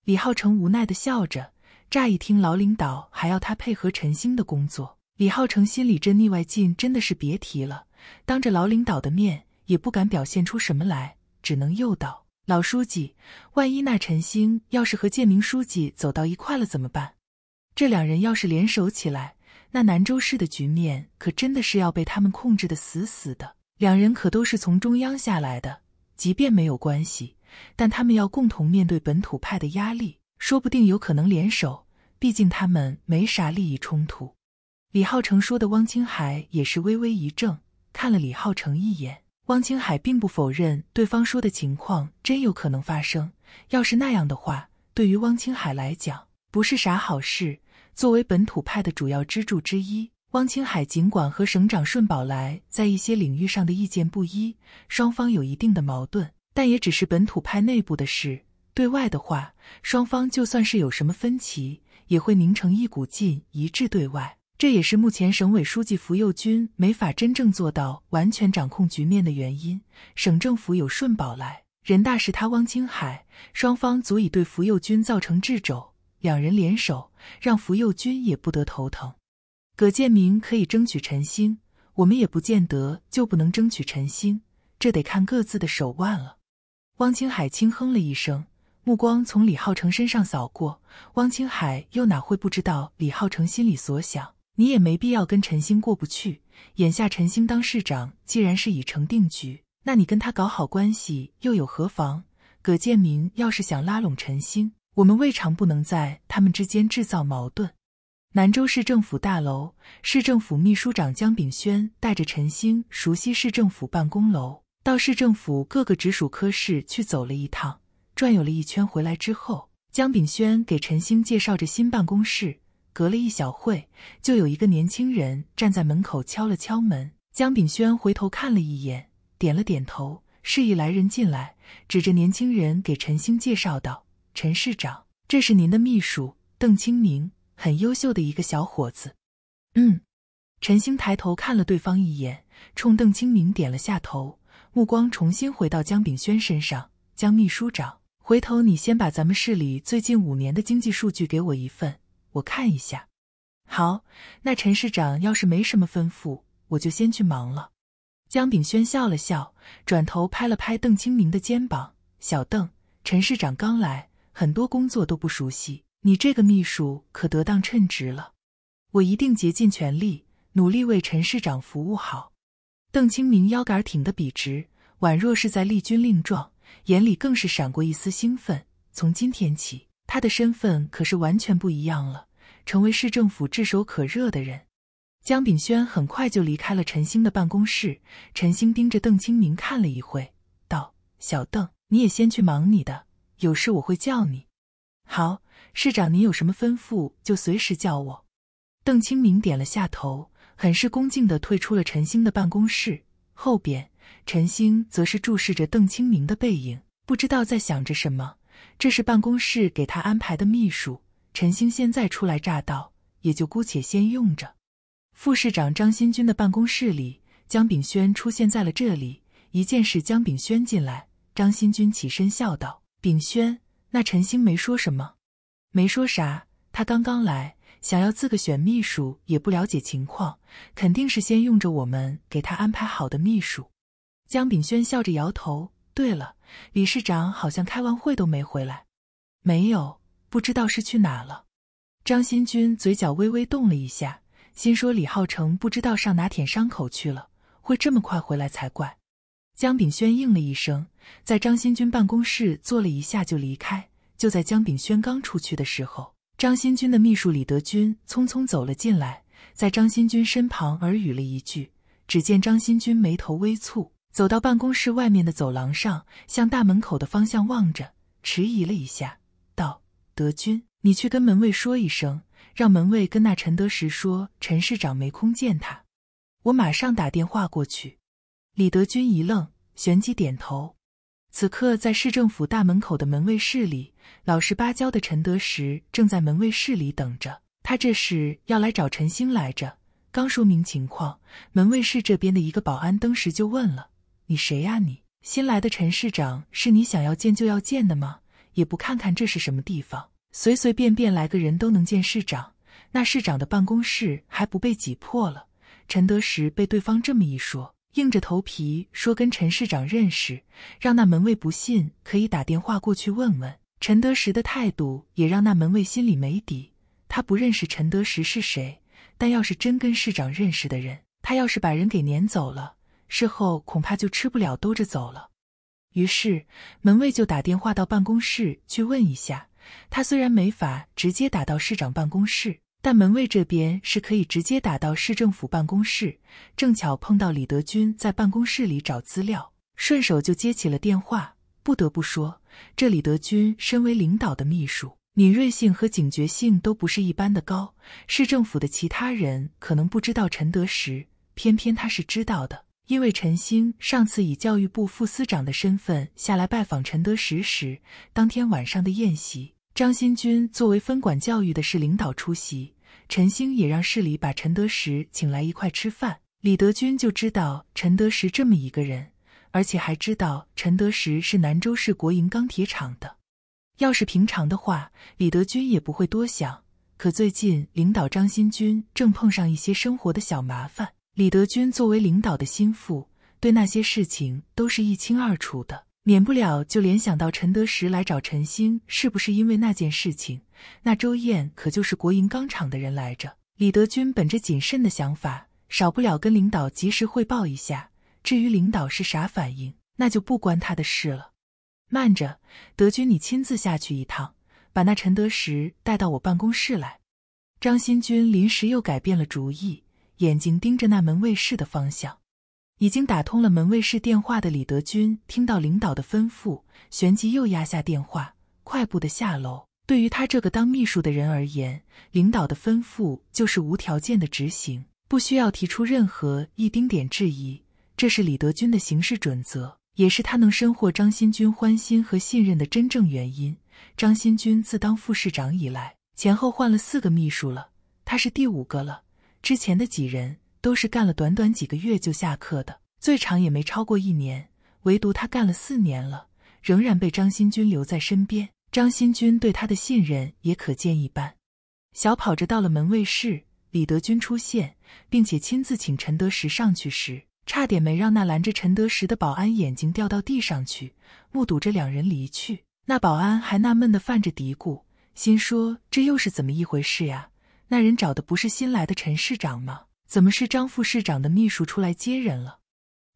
李浩成无奈的笑着。乍一听老领导还要他配合陈星的工作，李浩成心里这腻歪劲真的是别提了。当着老领导的面也不敢表现出什么来，只能诱导老书记，万一那陈星要是和建明书记走到一块了怎么办？这两人要是联手起来，那南州市的局面可真的是要被他们控制的死死的。两人可都是从中央下来的，即便没有关系，但他们要共同面对本土派的压力，说不定有可能联手。”毕竟他们没啥利益冲突。李浩成说的，汪青海也是微微一怔，看了李浩成一眼。汪青海并不否认对方说的情况真有可能发生。要是那样的话，对于汪青海来讲不是啥好事。作为本土派的主要支柱之一，汪青海尽管和省长顺宝来在一些领域上的意见不一，双方有一定的矛盾，但也只是本土派内部的事。对外的话，双方就算是有什么分歧。也会凝成一股劲，一致对外。这也是目前省委书记福幼军没法真正做到完全掌控局面的原因。省政府有顺宝来，人大是他汪清海，双方足以对福幼军造成掣肘。两人联手，让福幼军也不得头疼。葛建明可以争取陈星，我们也不见得就不能争取陈星，这得看各自的手腕了。汪清海轻哼了一声。目光从李浩成身上扫过，汪青海又哪会不知道李浩成心里所想？你也没必要跟陈星过不去。眼下陈星当市长，既然是已成定局，那你跟他搞好关系又有何妨？葛建明要是想拉拢陈星，我们未尝不能在他们之间制造矛盾。南州市政府大楼，市政府秘书长江炳轩带着陈星熟悉市政府办公楼，到市政府各个直属科室去走了一趟。转悠了一圈回来之后，姜炳轩给陈星介绍着新办公室。隔了一小会，就有一个年轻人站在门口敲了敲门。姜炳轩回头看了一眼，点了点头，示意来人进来，指着年轻人给陈星介绍道：“陈市长，这是您的秘书邓清明，很优秀的一个小伙子。”嗯，陈星抬头看了对方一眼，冲邓清明点了下头，目光重新回到姜炳轩身上。姜秘书长。回头你先把咱们市里最近五年的经济数据给我一份，我看一下。好，那陈市长要是没什么吩咐，我就先去忙了。姜炳轩笑了笑，转头拍了拍邓清明的肩膀：“小邓，陈市长刚来，很多工作都不熟悉，你这个秘书可得当称职了。我一定竭尽全力，努力为陈市长服务好。”邓清明腰杆挺得笔直，宛若是在立军令状。眼里更是闪过一丝兴奋。从今天起，他的身份可是完全不一样了，成为市政府炙手可热的人。江炳轩很快就离开了陈星的办公室。陈星盯着邓清明看了一会，道：“小邓，你也先去忙你的，有事我会叫你。”“好，市长，您有什么吩咐就随时叫我。”邓清明点了下头，很是恭敬地退出了陈星的办公室。后边。陈星则是注视着邓清明的背影，不知道在想着什么。这是办公室给他安排的秘书，陈星现在初来乍到，也就姑且先用着。副市长张新军的办公室里，江炳轩出现在了这里。一见是江炳轩进来，张新军起身笑道：“炳轩，那陈星没说什么？没说啥？他刚刚来，想要自个选秘书，也不了解情况，肯定是先用着我们给他安排好的秘书。”姜炳轩笑着摇头。对了，李市长好像开完会都没回来，没有，不知道是去哪了。张新军嘴角微微动了一下，心说李浩成不知道上哪舔伤口去了，会这么快回来才怪。姜炳轩应了一声，在张新军办公室坐了一下就离开。就在姜炳轩刚出去的时候，张新军的秘书李德军匆匆走了进来，在张新军身旁耳语了一句。只见张新军眉头微蹙。走到办公室外面的走廊上，向大门口的方向望着，迟疑了一下，道：“德军，你去跟门卫说一声，让门卫跟那陈德时说，陈市长没空见他。”我马上打电话过去。李德军一愣，旋即点头。此刻，在市政府大门口的门卫室里，老实巴交的陈德时正在门卫室里等着。他这是要来找陈兴来着。刚说明情况，门卫室这边的一个保安登时就问了。你谁呀？你新来的陈市长是你想要见就要见的吗？也不看看这是什么地方，随随便便来个人都能见市长，那市长的办公室还不被挤破了？陈德时被对方这么一说，硬着头皮说跟陈市长认识，让那门卫不信可以打电话过去问问。陈德时的态度也让那门卫心里没底，他不认识陈德时是谁，但要是真跟市长认识的人，他要是把人给撵走了。事后恐怕就吃不了兜着走了。于是门卫就打电话到办公室去问一下。他虽然没法直接打到市长办公室，但门卫这边是可以直接打到市政府办公室。正巧碰到李德军在办公室里找资料，顺手就接起了电话。不得不说，这李德军身为领导的秘书，敏锐性和警觉性都不是一般的高。市政府的其他人可能不知道陈德时，偏偏他是知道的。因为陈星上次以教育部副司长的身份下来拜访陈德时时，当天晚上的宴席，张新军作为分管教育的市领导出席，陈星也让市里把陈德时请来一块吃饭。李德军就知道陈德时这么一个人，而且还知道陈德时是兰州市国营钢铁厂的。要是平常的话，李德军也不会多想，可最近领导张新军正碰上一些生活的小麻烦。李德军作为领导的心腹，对那些事情都是一清二楚的，免不了就联想到陈德时来找陈星，是不是因为那件事情？那周燕可就是国营钢厂的人来着。李德军本着谨慎的想法，少不了跟领导及时汇报一下。至于领导是啥反应，那就不关他的事了。慢着，德军，你亲自下去一趟，把那陈德时带到我办公室来。张新军临时又改变了主意。眼睛盯着那门卫室的方向，已经打通了门卫室电话的李德军听到领导的吩咐，旋即又压下电话，快步的下楼。对于他这个当秘书的人而言，领导的吩咐就是无条件的执行，不需要提出任何一丁点质疑。这是李德军的行事准则，也是他能深获张新军欢心和信任的真正原因。张新军自当副市长以来，前后换了四个秘书了，他是第五个了。之前的几人都是干了短短几个月就下课的，最长也没超过一年。唯独他干了四年了，仍然被张新军留在身边。张新军对他的信任也可见一斑。小跑着到了门卫室，李德军出现，并且亲自请陈德石上去时，差点没让那拦着陈德石的保安眼睛掉到地上去。目睹着两人离去，那保安还纳闷的犯着嘀咕，心说这又是怎么一回事呀？那人找的不是新来的陈市长吗？怎么是张副市长的秘书出来接人了？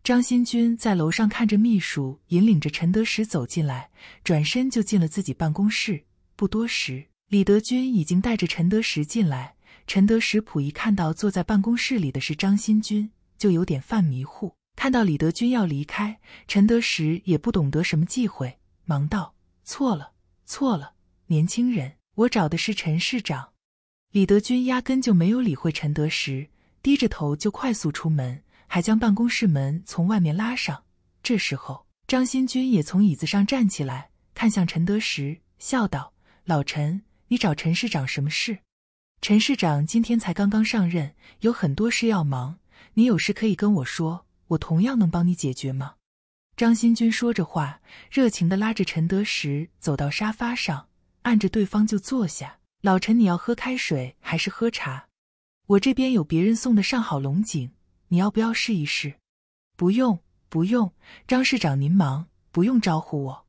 张新军在楼上看着秘书引领着陈德时走进来，转身就进了自己办公室。不多时，李德军已经带着陈德时进来。陈德时甫一看到坐在办公室里的是张新军，就有点犯迷糊。看到李德军要离开，陈德时也不懂得什么忌讳，忙道：“错了，错了，年轻人，我找的是陈市长。”李德军压根就没有理会陈德时，低着头就快速出门，还将办公室门从外面拉上。这时候，张新军也从椅子上站起来，看向陈德时，笑道：“老陈，你找陈市长什么事？陈市长今天才刚刚上任，有很多事要忙，你有事可以跟我说，我同样能帮你解决吗？”张新军说着话，热情的拉着陈德时走到沙发上，按着对方就坐下。老陈，你要喝开水还是喝茶？我这边有别人送的上好龙井，你要不要试一试？不用，不用，张市长您忙，不用招呼我。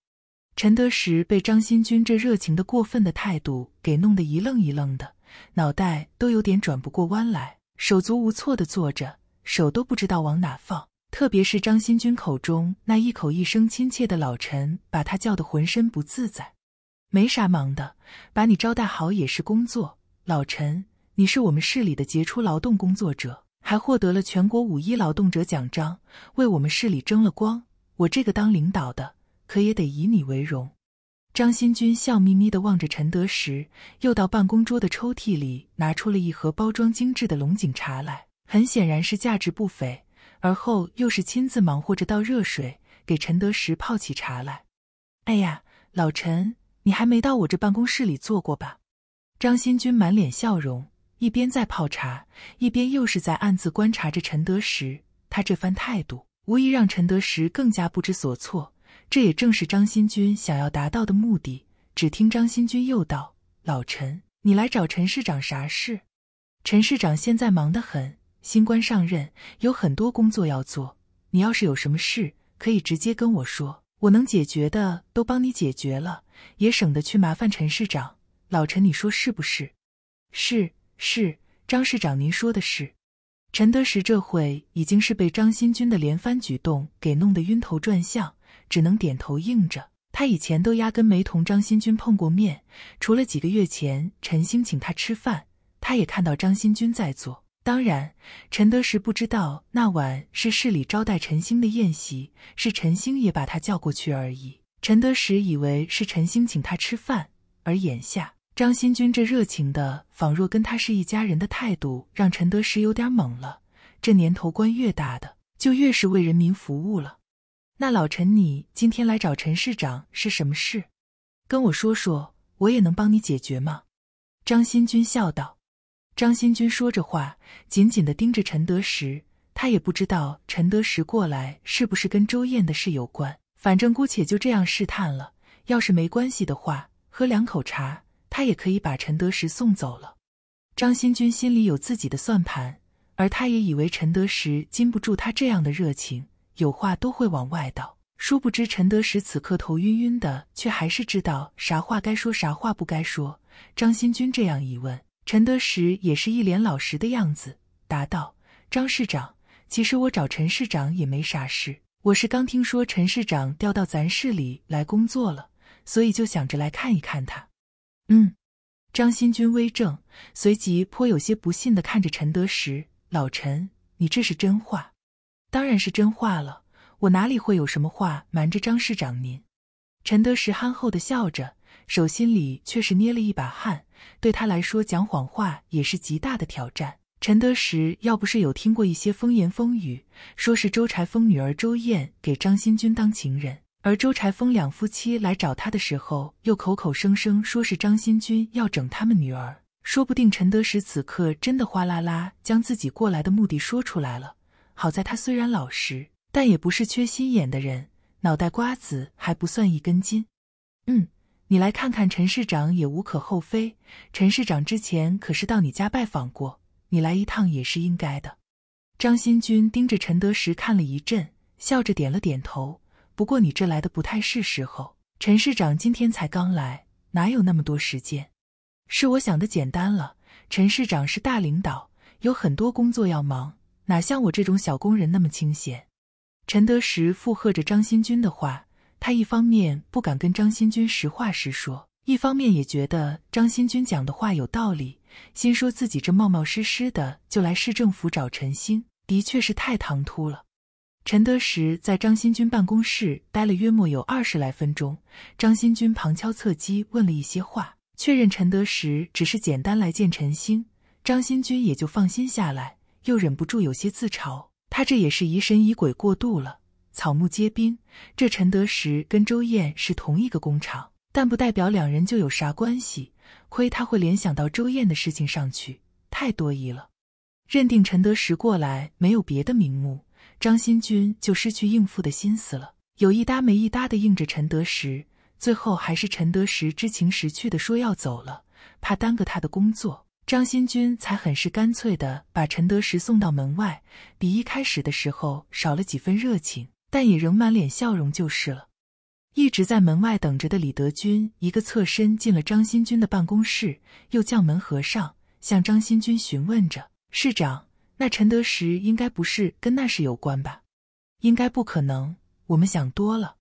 陈德时被张新军这热情的过分的态度给弄得一愣一愣的，脑袋都有点转不过弯来，手足无措的坐着，手都不知道往哪放。特别是张新军口中那一口一声亲切的老陈，把他叫得浑身不自在。没啥忙的，把你招待好也是工作。老陈，你是我们市里的杰出劳动工作者，还获得了全国五一劳动者奖章，为我们市里争了光。我这个当领导的，可也得以你为荣。张新军笑眯眯地望着陈德时，又到办公桌的抽屉里拿出了一盒包装精致的龙井茶来，很显然是价值不菲。而后又是亲自忙活着倒热水，给陈德时泡起茶来。哎呀，老陈。你还没到我这办公室里坐过吧？张新军满脸笑容，一边在泡茶，一边又是在暗自观察着陈德时。他这番态度，无疑让陈德时更加不知所措。这也正是张新军想要达到的目的。只听张新军又道：“老陈，你来找陈市长啥事？陈市长现在忙得很，新官上任，有很多工作要做。你要是有什么事，可以直接跟我说。”我能解决的都帮你解决了，也省得去麻烦陈市长。老陈，你说是不是？是是，张市长您说的是。陈德时这会已经是被张新军的连番举动给弄得晕头转向，只能点头应着。他以前都压根没同张新军碰过面，除了几个月前陈兴请他吃饭，他也看到张新军在做。当然，陈德时不知道那晚是市里招待陈星的宴席，是陈星也把他叫过去而已。陈德时以为是陈星请他吃饭，而眼下张新军这热情的，仿若跟他是一家人的态度，让陈德时有点懵了。这年头，官越大的就越是为人民服务了。那老陈，你今天来找陈市长是什么事？跟我说说，我也能帮你解决吗？张新军笑道。张新军说着话，紧紧的盯着陈德石，他也不知道陈德石过来是不是跟周燕的事有关，反正姑且就这样试探了。要是没关系的话，喝两口茶，他也可以把陈德石送走了。张新军心里有自己的算盘，而他也以为陈德石禁不住他这样的热情，有话都会往外道。殊不知陈德石此刻头晕晕的，却还是知道啥话该说，啥话不该说。张新军这样一问。陈德时也是一脸老实的样子，答道：“张市长，其实我找陈市长也没啥事，我是刚听说陈市长调到咱市里来工作了，所以就想着来看一看他。”“嗯。”张新军微怔，随即颇有些不信的看着陈德时：“老陈，你这是真话？”“当然是真话了，我哪里会有什么话瞒着张市长您？”陈德时憨厚的笑着。手心里却是捏了一把汗，对他来说讲谎话也是极大的挑战。陈德时要不是有听过一些风言风语，说是周柴峰女儿周燕给张新军当情人，而周柴峰两夫妻来找他的时候，又口口声声说是张新军要整他们女儿，说不定陈德时此刻真的哗啦啦将自己过来的目的说出来了。好在他虽然老实，但也不是缺心眼的人，脑袋瓜子还不算一根筋，嗯。你来看看陈市长也无可厚非。陈市长之前可是到你家拜访过，你来一趟也是应该的。张新军盯着陈德时看了一阵，笑着点了点头。不过你这来的不太是时候，陈市长今天才刚来，哪有那么多时间？是我想的简单了。陈市长是大领导，有很多工作要忙，哪像我这种小工人那么清闲。陈德时附和着张新军的话。他一方面不敢跟张新军实话实说，一方面也觉得张新军讲的话有道理，心说自己这冒冒失失的就来市政府找陈新，的确是太唐突了。陈德时在张新军办公室待了约莫有二十来分钟，张新军旁敲侧击问了一些话，确认陈德时只是简单来见陈星，张新军也就放心下来，又忍不住有些自嘲，他这也是疑神疑鬼过度了。草木皆兵，这陈德时跟周燕是同一个工厂，但不代表两人就有啥关系。亏他会联想到周燕的事情上去，太多疑了，认定陈德时过来没有别的名目，张新军就失去应付的心思了，有一搭没一搭的应着陈德时。最后还是陈德时知情识趣的说要走了，怕耽搁他的工作，张新军才很是干脆的把陈德时送到门外，比一开始的时候少了几分热情。但也仍满脸笑容就是了。一直在门外等着的李德军一个侧身进了张新军的办公室，又将门合上，向张新军询问着：“市长，那陈德石应该不是跟那事有关吧？应该不可能，我们想多了。”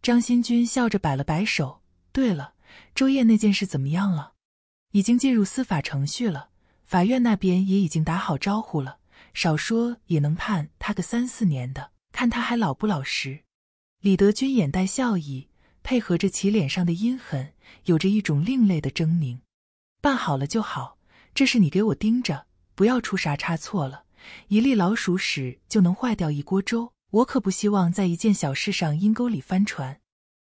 张新军笑着摆了摆手：“对了，周燕那件事怎么样了？已经进入司法程序了，法院那边也已经打好招呼了，少说也能判他个三四年的。”看他还老不老实？李德军眼带笑意，配合着其脸上的阴狠，有着一种另类的狰狞。办好了就好，这事你给我盯着，不要出啥差错了。一粒老鼠屎就能坏掉一锅粥，我可不希望在一件小事上阴沟里翻船。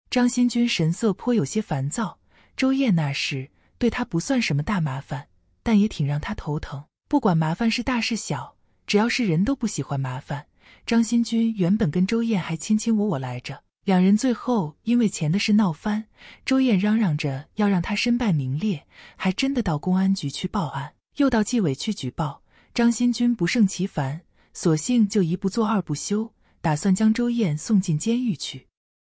张新军神色颇有些烦躁。周燕那事对他不算什么大麻烦，但也挺让他头疼。不管麻烦是大是小，只要是人都不喜欢麻烦。张新军原本跟周燕还卿卿我我来着，两人最后因为钱的事闹翻。周燕嚷嚷着要让他身败名裂，还真的到公安局去报案，又到纪委去举报。张新军不胜其烦，索性就一不做二不休，打算将周燕送进监狱去。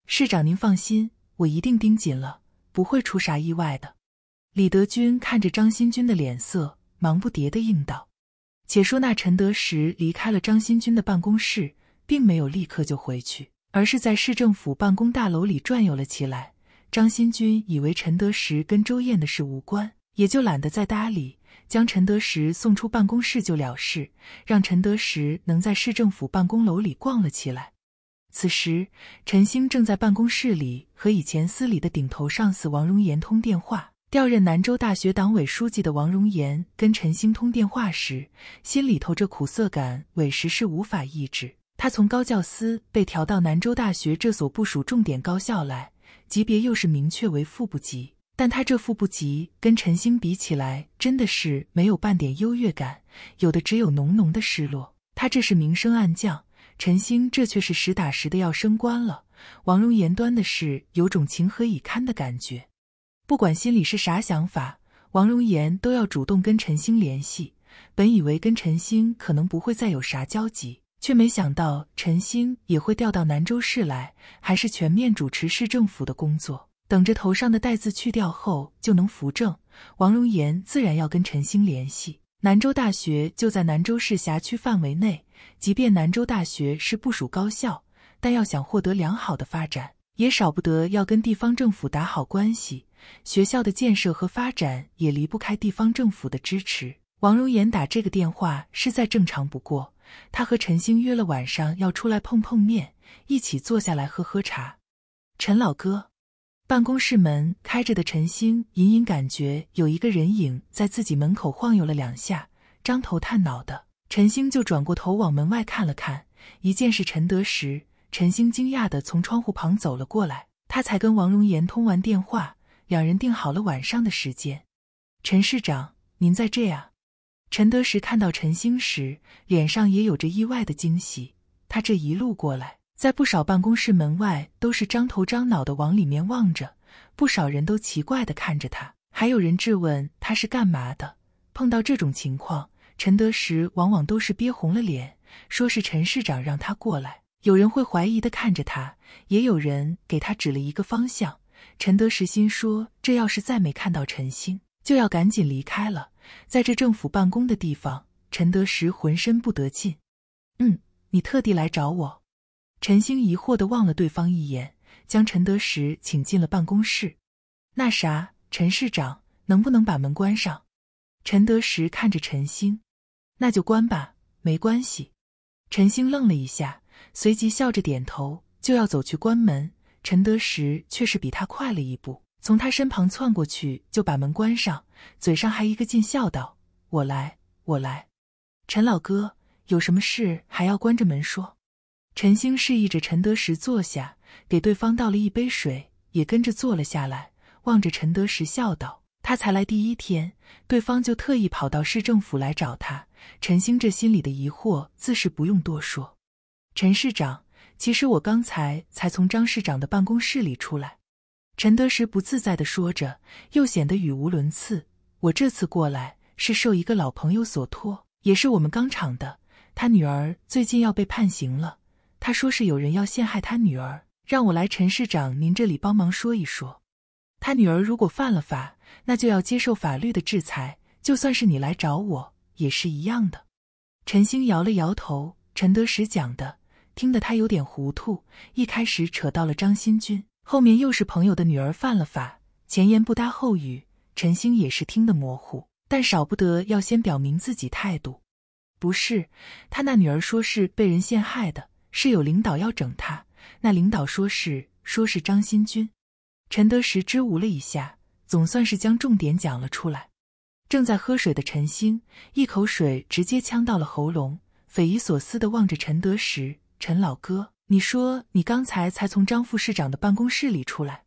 市长，您放心，我一定盯紧了，不会出啥意外的。李德军看着张新军的脸色，忙不迭地应道。且说那陈德时离开了张新军的办公室，并没有立刻就回去，而是在市政府办公大楼里转悠了起来。张新军以为陈德时跟周燕的事无关，也就懒得再搭理，将陈德时送出办公室就了事，让陈德时能在市政府办公楼里逛了起来。此时，陈星正在办公室里和以前司里的顶头上司王荣岩通电话。调任南州大学党委书记的王荣岩跟陈星通电话时，心里头这苦涩感委实是无法抑制。他从高教司被调到南州大学这所部属重点高校来，级别又是明确为副部级，但他这副部级跟陈星比起来，真的是没有半点优越感，有的只有浓浓的失落。他这是明升暗降，陈星这却是实打实的要升官了。王荣岩端的是有种情何以堪的感觉。不管心里是啥想法，王荣岩都要主动跟陈星联系。本以为跟陈星可能不会再有啥交集，却没想到陈星也会调到南州市来，还是全面主持市政府的工作。等着头上的带字去掉后就能扶正，王荣岩自然要跟陈星联系。南州大学就在南州市辖区范围内，即便南州大学是部属高校，但要想获得良好的发展，也少不得要跟地方政府打好关系。学校的建设和发展也离不开地方政府的支持。王荣岩打这个电话是再正常不过。他和陈星约了晚上要出来碰碰面，一起坐下来喝喝茶。陈老哥，办公室门开着的，陈星隐隐感觉有一个人影在自己门口晃悠了两下，张头探脑的。陈星就转过头往门外看了看，一见是陈德时，陈星惊讶的从窗户旁走了过来。他才跟王荣岩通完电话。两人定好了晚上的时间。陈市长，您再这样。陈德时看到陈星时，脸上也有着意外的惊喜。他这一路过来，在不少办公室门外都是张头张脑的往里面望着，不少人都奇怪的看着他，还有人质问他是干嘛的。碰到这种情况，陈德时往往都是憋红了脸，说是陈市长让他过来。有人会怀疑的看着他，也有人给他指了一个方向。陈德时心说：“这要是再没看到陈星，就要赶紧离开了。在这政府办公的地方，陈德时浑身不得劲。”“嗯，你特地来找我？”陈星疑惑地望了对方一眼，将陈德时请进了办公室。“那啥，陈市长，能不能把门关上？”陈德时看着陈星，“那就关吧，没关系。”陈星愣了一下，随即笑着点头，就要走去关门。陈德时却是比他快了一步，从他身旁窜过去，就把门关上，嘴上还一个劲笑道：“我来，我来，陈老哥，有什么事还要关着门说？”陈星示意着陈德时坐下，给对方倒了一杯水，也跟着坐了下来，望着陈德时笑道：“他才来第一天，对方就特意跑到市政府来找他，陈星这心里的疑惑自是不用多说。”陈市长。其实我刚才才从张市长的办公室里出来，陈德时不自在的说着，又显得语无伦次。我这次过来是受一个老朋友所托，也是我们钢厂的。他女儿最近要被判刑了，他说是有人要陷害他女儿，让我来陈市长您这里帮忙说一说。他女儿如果犯了法，那就要接受法律的制裁。就算是你来找我，也是一样的。陈星摇了摇头。陈德时讲的。听得他有点糊涂，一开始扯到了张新军，后面又是朋友的女儿犯了法，前言不搭后语。陈星也是听得模糊，但少不得要先表明自己态度。不是，他那女儿说是被人陷害的，是有领导要整他。那领导说是说是张新军。陈德时支吾了一下，总算是将重点讲了出来。正在喝水的陈星一口水直接呛到了喉咙，匪夷所思的望着陈德时。陈老哥，你说你刚才才从张副市长的办公室里出来，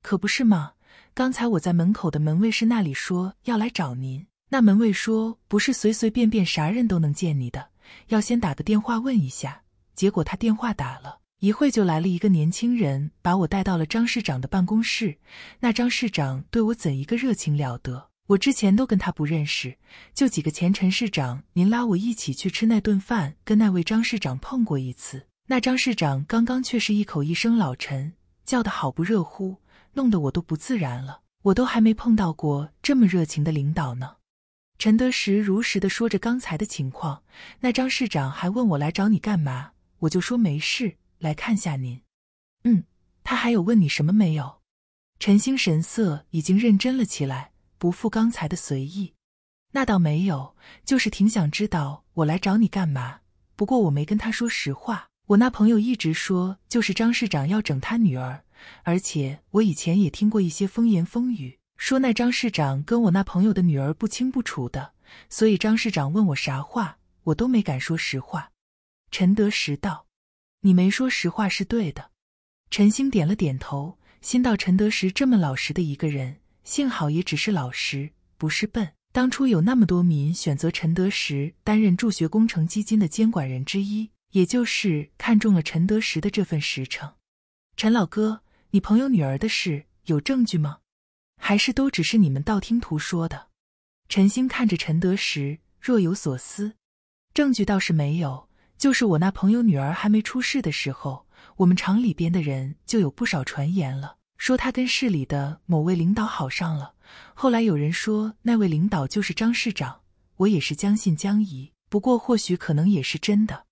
可不是吗？刚才我在门口的门卫室那里说要来找您，那门卫说不是随随便便啥人都能见你的，要先打个电话问一下。结果他电话打了一会，就来了一个年轻人，把我带到了张市长的办公室。那张市长对我怎一个热情了得！我之前都跟他不认识，就几个前陈市长，您拉我一起去吃那顿饭，跟那位张市长碰过一次。那张市长刚刚却是一口一声老陈叫得好不热乎，弄得我都不自然了。我都还没碰到过这么热情的领导呢。陈德时如实的说着刚才的情况。那张市长还问我来找你干嘛，我就说没事，来看下您。嗯，他还有问你什么没有？陈星神色已经认真了起来。不复刚才的随意，那倒没有，就是挺想知道我来找你干嘛。不过我没跟他说实话，我那朋友一直说就是张市长要整他女儿，而且我以前也听过一些风言风语，说那张市长跟我那朋友的女儿不清不楚的，所以张市长问我啥话，我都没敢说实话。陈德时道：“你没说实话是对的。”陈星点了点头，心道：“陈德时这么老实的一个人。”幸好也只是老实，不是笨。当初有那么多民选择陈德时担任助学工程基金的监管人之一，也就是看中了陈德时的这份实诚。陈老哥，你朋友女儿的事有证据吗？还是都只是你们道听途说的？陈星看着陈德时，若有所思。证据倒是没有，就是我那朋友女儿还没出世的时候，我们厂里边的人就有不少传言了。说他跟市里的某位领导好上了，后来有人说那位领导就是张市长，我也是将信将疑。不过或许可能也是真的。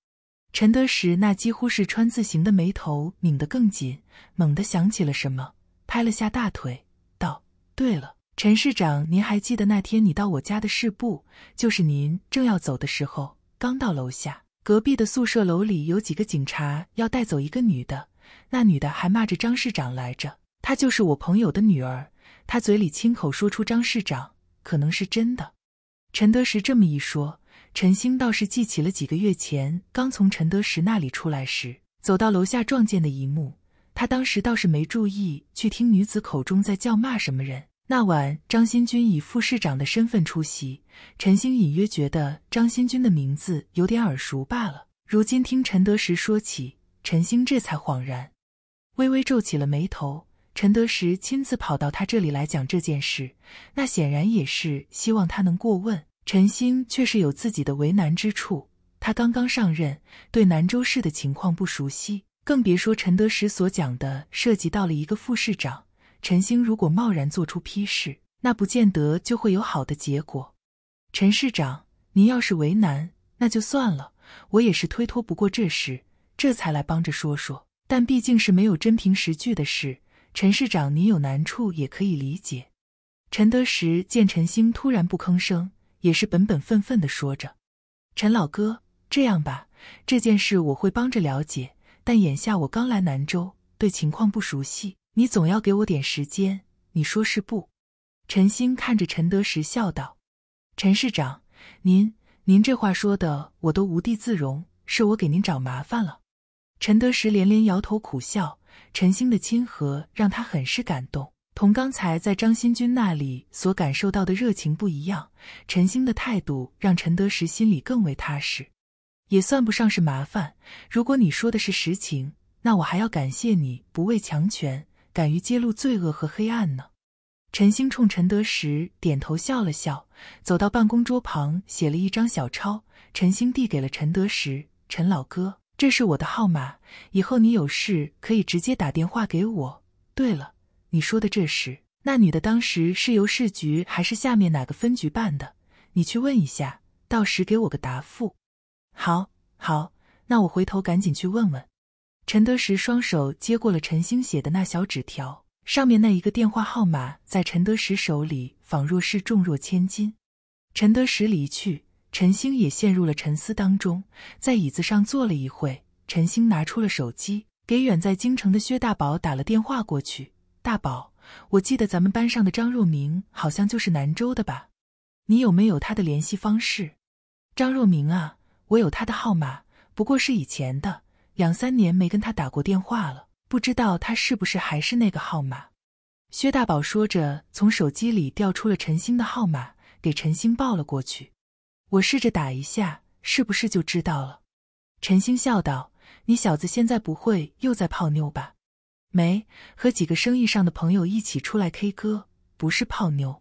陈德时那几乎是川字形的眉头拧得更紧，猛地想起了什么，拍了下大腿，道：“对了，陈市长，您还记得那天你到我家的事不？就是您正要走的时候，刚到楼下，隔壁的宿舍楼里有几个警察要带走一个女的，那女的还骂着张市长来着。”她就是我朋友的女儿，她嘴里亲口说出张市长可能是真的。陈德时这么一说，陈星倒是记起了几个月前刚从陈德时那里出来时，走到楼下撞见的一幕。他当时倒是没注意去听女子口中在叫骂什么人。那晚张新军以副市长的身份出席，陈星隐约觉得张新军的名字有点耳熟罢了。如今听陈德时说起，陈星这才恍然，微微皱起了眉头。陈德时亲自跑到他这里来讲这件事，那显然也是希望他能过问。陈兴却是有自己的为难之处，他刚刚上任，对南州市的情况不熟悉，更别说陈德时所讲的涉及到了一个副市长。陈兴如果贸然做出批示，那不见得就会有好的结果。陈市长，您要是为难，那就算了，我也是推脱不过这事，这才来帮着说说。但毕竟是没有真凭实据的事。陈市长，您有难处也可以理解。陈德时见陈星突然不吭声，也是本本分分的说着：“陈老哥，这样吧，这件事我会帮着了解，但眼下我刚来南州，对情况不熟悉，你总要给我点时间，你说是不？”陈星看着陈德时笑道：“陈市长，您您这话说的我都无地自容，是我给您找麻烦了。”陈德时连连摇头苦笑。陈星的亲和让他很是感动，同刚才在张新军那里所感受到的热情不一样。陈星的态度让陈德时心里更为踏实，也算不上是麻烦。如果你说的是实情，那我还要感谢你不畏强权，敢于揭露罪恶和黑暗呢。陈星冲陈德时点头笑了笑，走到办公桌旁写了一张小抄，陈星递给了陈德时：“陈老哥。”这是我的号码，以后你有事可以直接打电话给我。对了，你说的这事，那女的当时是由市局还是下面哪个分局办的？你去问一下，到时给我个答复。好，好，那我回头赶紧去问问。陈德时双手接过了陈星写的那小纸条，上面那一个电话号码在陈德时手里仿若是重若千斤。陈德时离去。陈星也陷入了沉思当中，在椅子上坐了一会。陈星拿出了手机，给远在京城的薛大宝打了电话过去。“大宝，我记得咱们班上的张若明好像就是南州的吧？你有没有他的联系方式？”“张若明啊，我有他的号码，不过是以前的，两三年没跟他打过电话了，不知道他是不是还是那个号码。”薛大宝说着，从手机里调出了陈星的号码，给陈星报了过去。我试着打一下，是不是就知道了？陈星笑道：“你小子现在不会又在泡妞吧？”“没，和几个生意上的朋友一起出来 K 歌，不是泡妞。”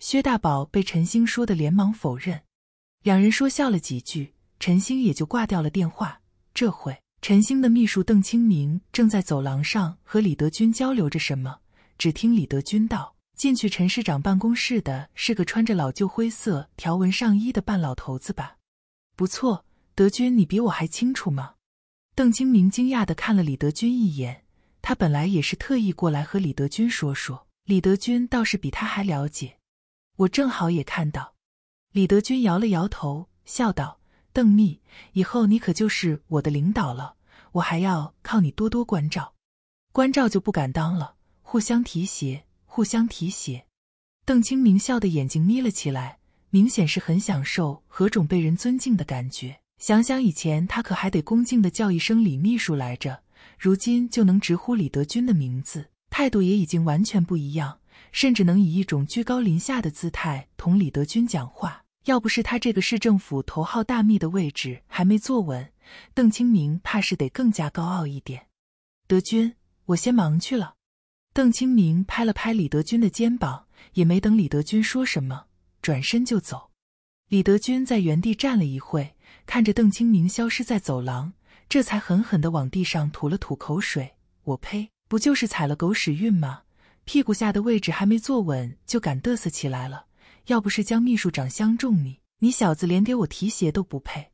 薛大宝被陈星说的连忙否认。两人说笑了几句，陈星也就挂掉了电话。这会，陈星的秘书邓清明正在走廊上和李德军交流着什么，只听李德军道。进去陈市长办公室的是个穿着老旧灰色条纹上衣的半老头子吧？不错，德军，你比我还清楚吗？邓清明惊讶的看了李德军一眼，他本来也是特意过来和李德军说说，李德军倒是比他还了解。我正好也看到，李德军摇了摇头，笑道：“邓秘，以后你可就是我的领导了，我还要靠你多多关照。关照就不敢当了，互相提携。”互相提携，邓清明笑的眼睛眯了起来，明显是很享受何种被人尊敬的感觉。想想以前，他可还得恭敬的叫一声李秘书来着，如今就能直呼李德军的名字，态度也已经完全不一样，甚至能以一种居高临下的姿态同李德军讲话。要不是他这个市政府头号大秘的位置还没坐稳，邓清明怕是得更加高傲一点。德军，我先忙去了。邓清明拍了拍李德军的肩膀，也没等李德军说什么，转身就走。李德军在原地站了一会，看着邓清明消失在走廊，这才狠狠地往地上吐了吐口水。我呸！不就是踩了狗屎运吗？屁股下的位置还没坐稳，就敢嘚瑟起来了。要不是江秘书长相中你，你小子连给我提鞋都不配。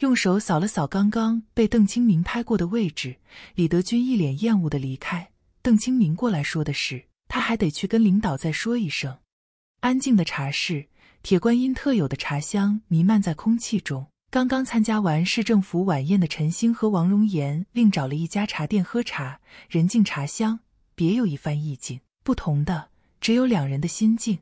用手扫了扫刚刚被邓清明拍过的位置，李德军一脸厌恶的离开。邓清明过来说的是，他还得去跟领导再说一声。安静的茶室，铁观音特有的茶香弥漫在空气中。刚刚参加完市政府晚宴的陈星和王荣岩，另找了一家茶店喝茶。人静茶香，别有一番意境。不同的，只有两人的心境。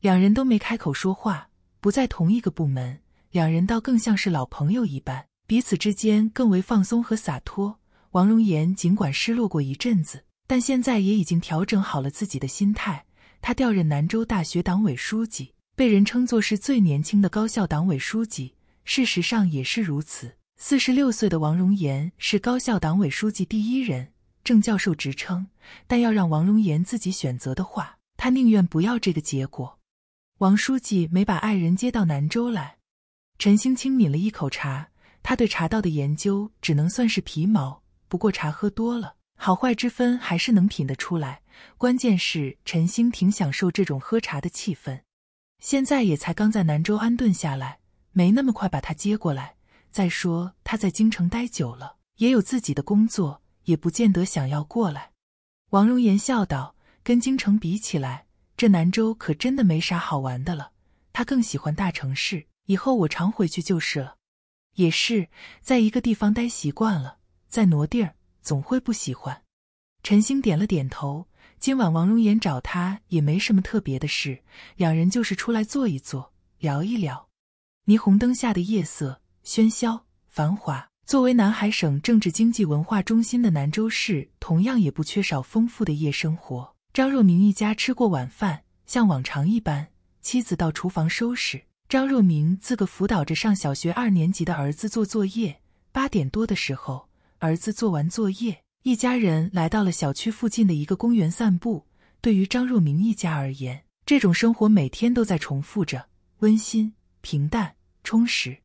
两人都没开口说话，不在同一个部门，两人倒更像是老朋友一般，彼此之间更为放松和洒脱。王荣岩尽管失落过一阵子。但现在也已经调整好了自己的心态。他调任兰州大学党委书记，被人称作是最年轻的高校党委书记。事实上也是如此。四十六岁的王荣岩是高校党委书记第一人，正教授职称。但要让王荣岩自己选择的话，他宁愿不要这个结果。王书记没把爱人接到兰州来。陈星清抿了一口茶，他对茶道的研究只能算是皮毛。不过茶喝多了。好坏之分还是能品得出来，关键是陈星挺享受这种喝茶的气氛。现在也才刚在南州安顿下来，没那么快把他接过来。再说他在京城待久了，也有自己的工作，也不见得想要过来。王容岩笑道：“跟京城比起来，这南州可真的没啥好玩的了。他更喜欢大城市，以后我常回去就是了。也是在一个地方待习惯了，再挪地儿。”总会不喜欢。陈星点了点头。今晚王荣岩找他也没什么特别的事，两人就是出来坐一坐，聊一聊。霓虹灯下的夜色，喧嚣繁华。作为南海省政治经济文化中心的南州市，同样也不缺少丰富的夜生活。张若明一家吃过晚饭，像往常一般，妻子到厨房收拾，张若明自个辅导着上小学二年级的儿子做作业。八点多的时候。儿子做完作业，一家人来到了小区附近的一个公园散步。对于张若明一家而言，这种生活每天都在重复着，温馨、平淡、充实。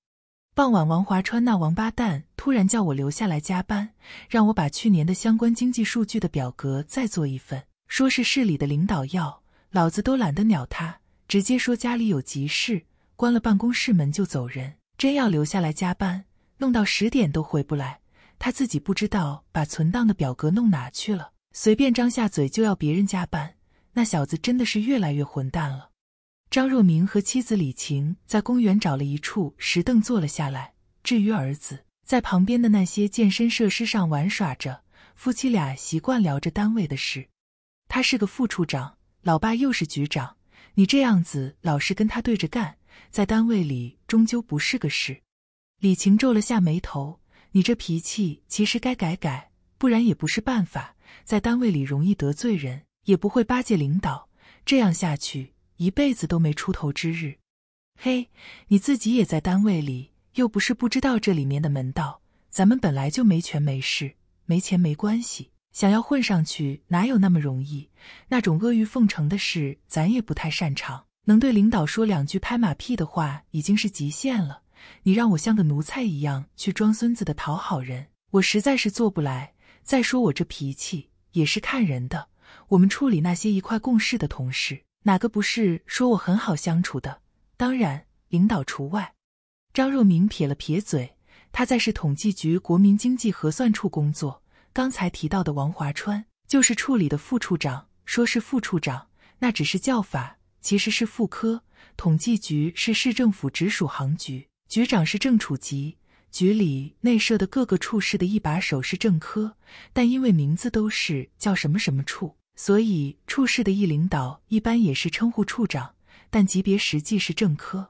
傍晚，王华川那王八蛋突然叫我留下来加班，让我把去年的相关经济数据的表格再做一份，说是市里的领导要。老子都懒得鸟他，直接说家里有急事，关了办公室门就走人。真要留下来加班，弄到十点都回不来。他自己不知道把存档的表格弄哪去了，随便张下嘴就要别人加班。那小子真的是越来越混蛋了。张若明和妻子李晴在公园找了一处石凳坐了下来。至于儿子，在旁边的那些健身设施上玩耍着。夫妻俩习惯聊着单位的事。他是个副处长，老爸又是局长，你这样子老是跟他对着干，在单位里终究不是个事。李晴皱了下眉头。你这脾气其实该改改，不然也不是办法。在单位里容易得罪人，也不会巴结领导，这样下去一辈子都没出头之日。嘿，你自己也在单位里，又不是不知道这里面的门道。咱们本来就没权没势，没钱没关系，想要混上去哪有那么容易？那种阿谀奉承的事，咱也不太擅长，能对领导说两句拍马屁的话，已经是极限了。你让我像个奴才一样去装孙子的讨好人，我实在是做不来。再说我这脾气也是看人的，我们处里那些一块共事的同事，哪个不是说我很好相处的？当然，领导除外。张若明撇了撇嘴，他在市统计局国民经济核算处工作。刚才提到的王华川就是处里的副处长，说是副处长，那只是叫法，其实是副科。统计局是市政府直属行局。局长是正处级，局里内设的各个处室的一把手是正科，但因为名字都是叫什么什么处，所以处室的一领导一般也是称呼处长，但级别实际是正科。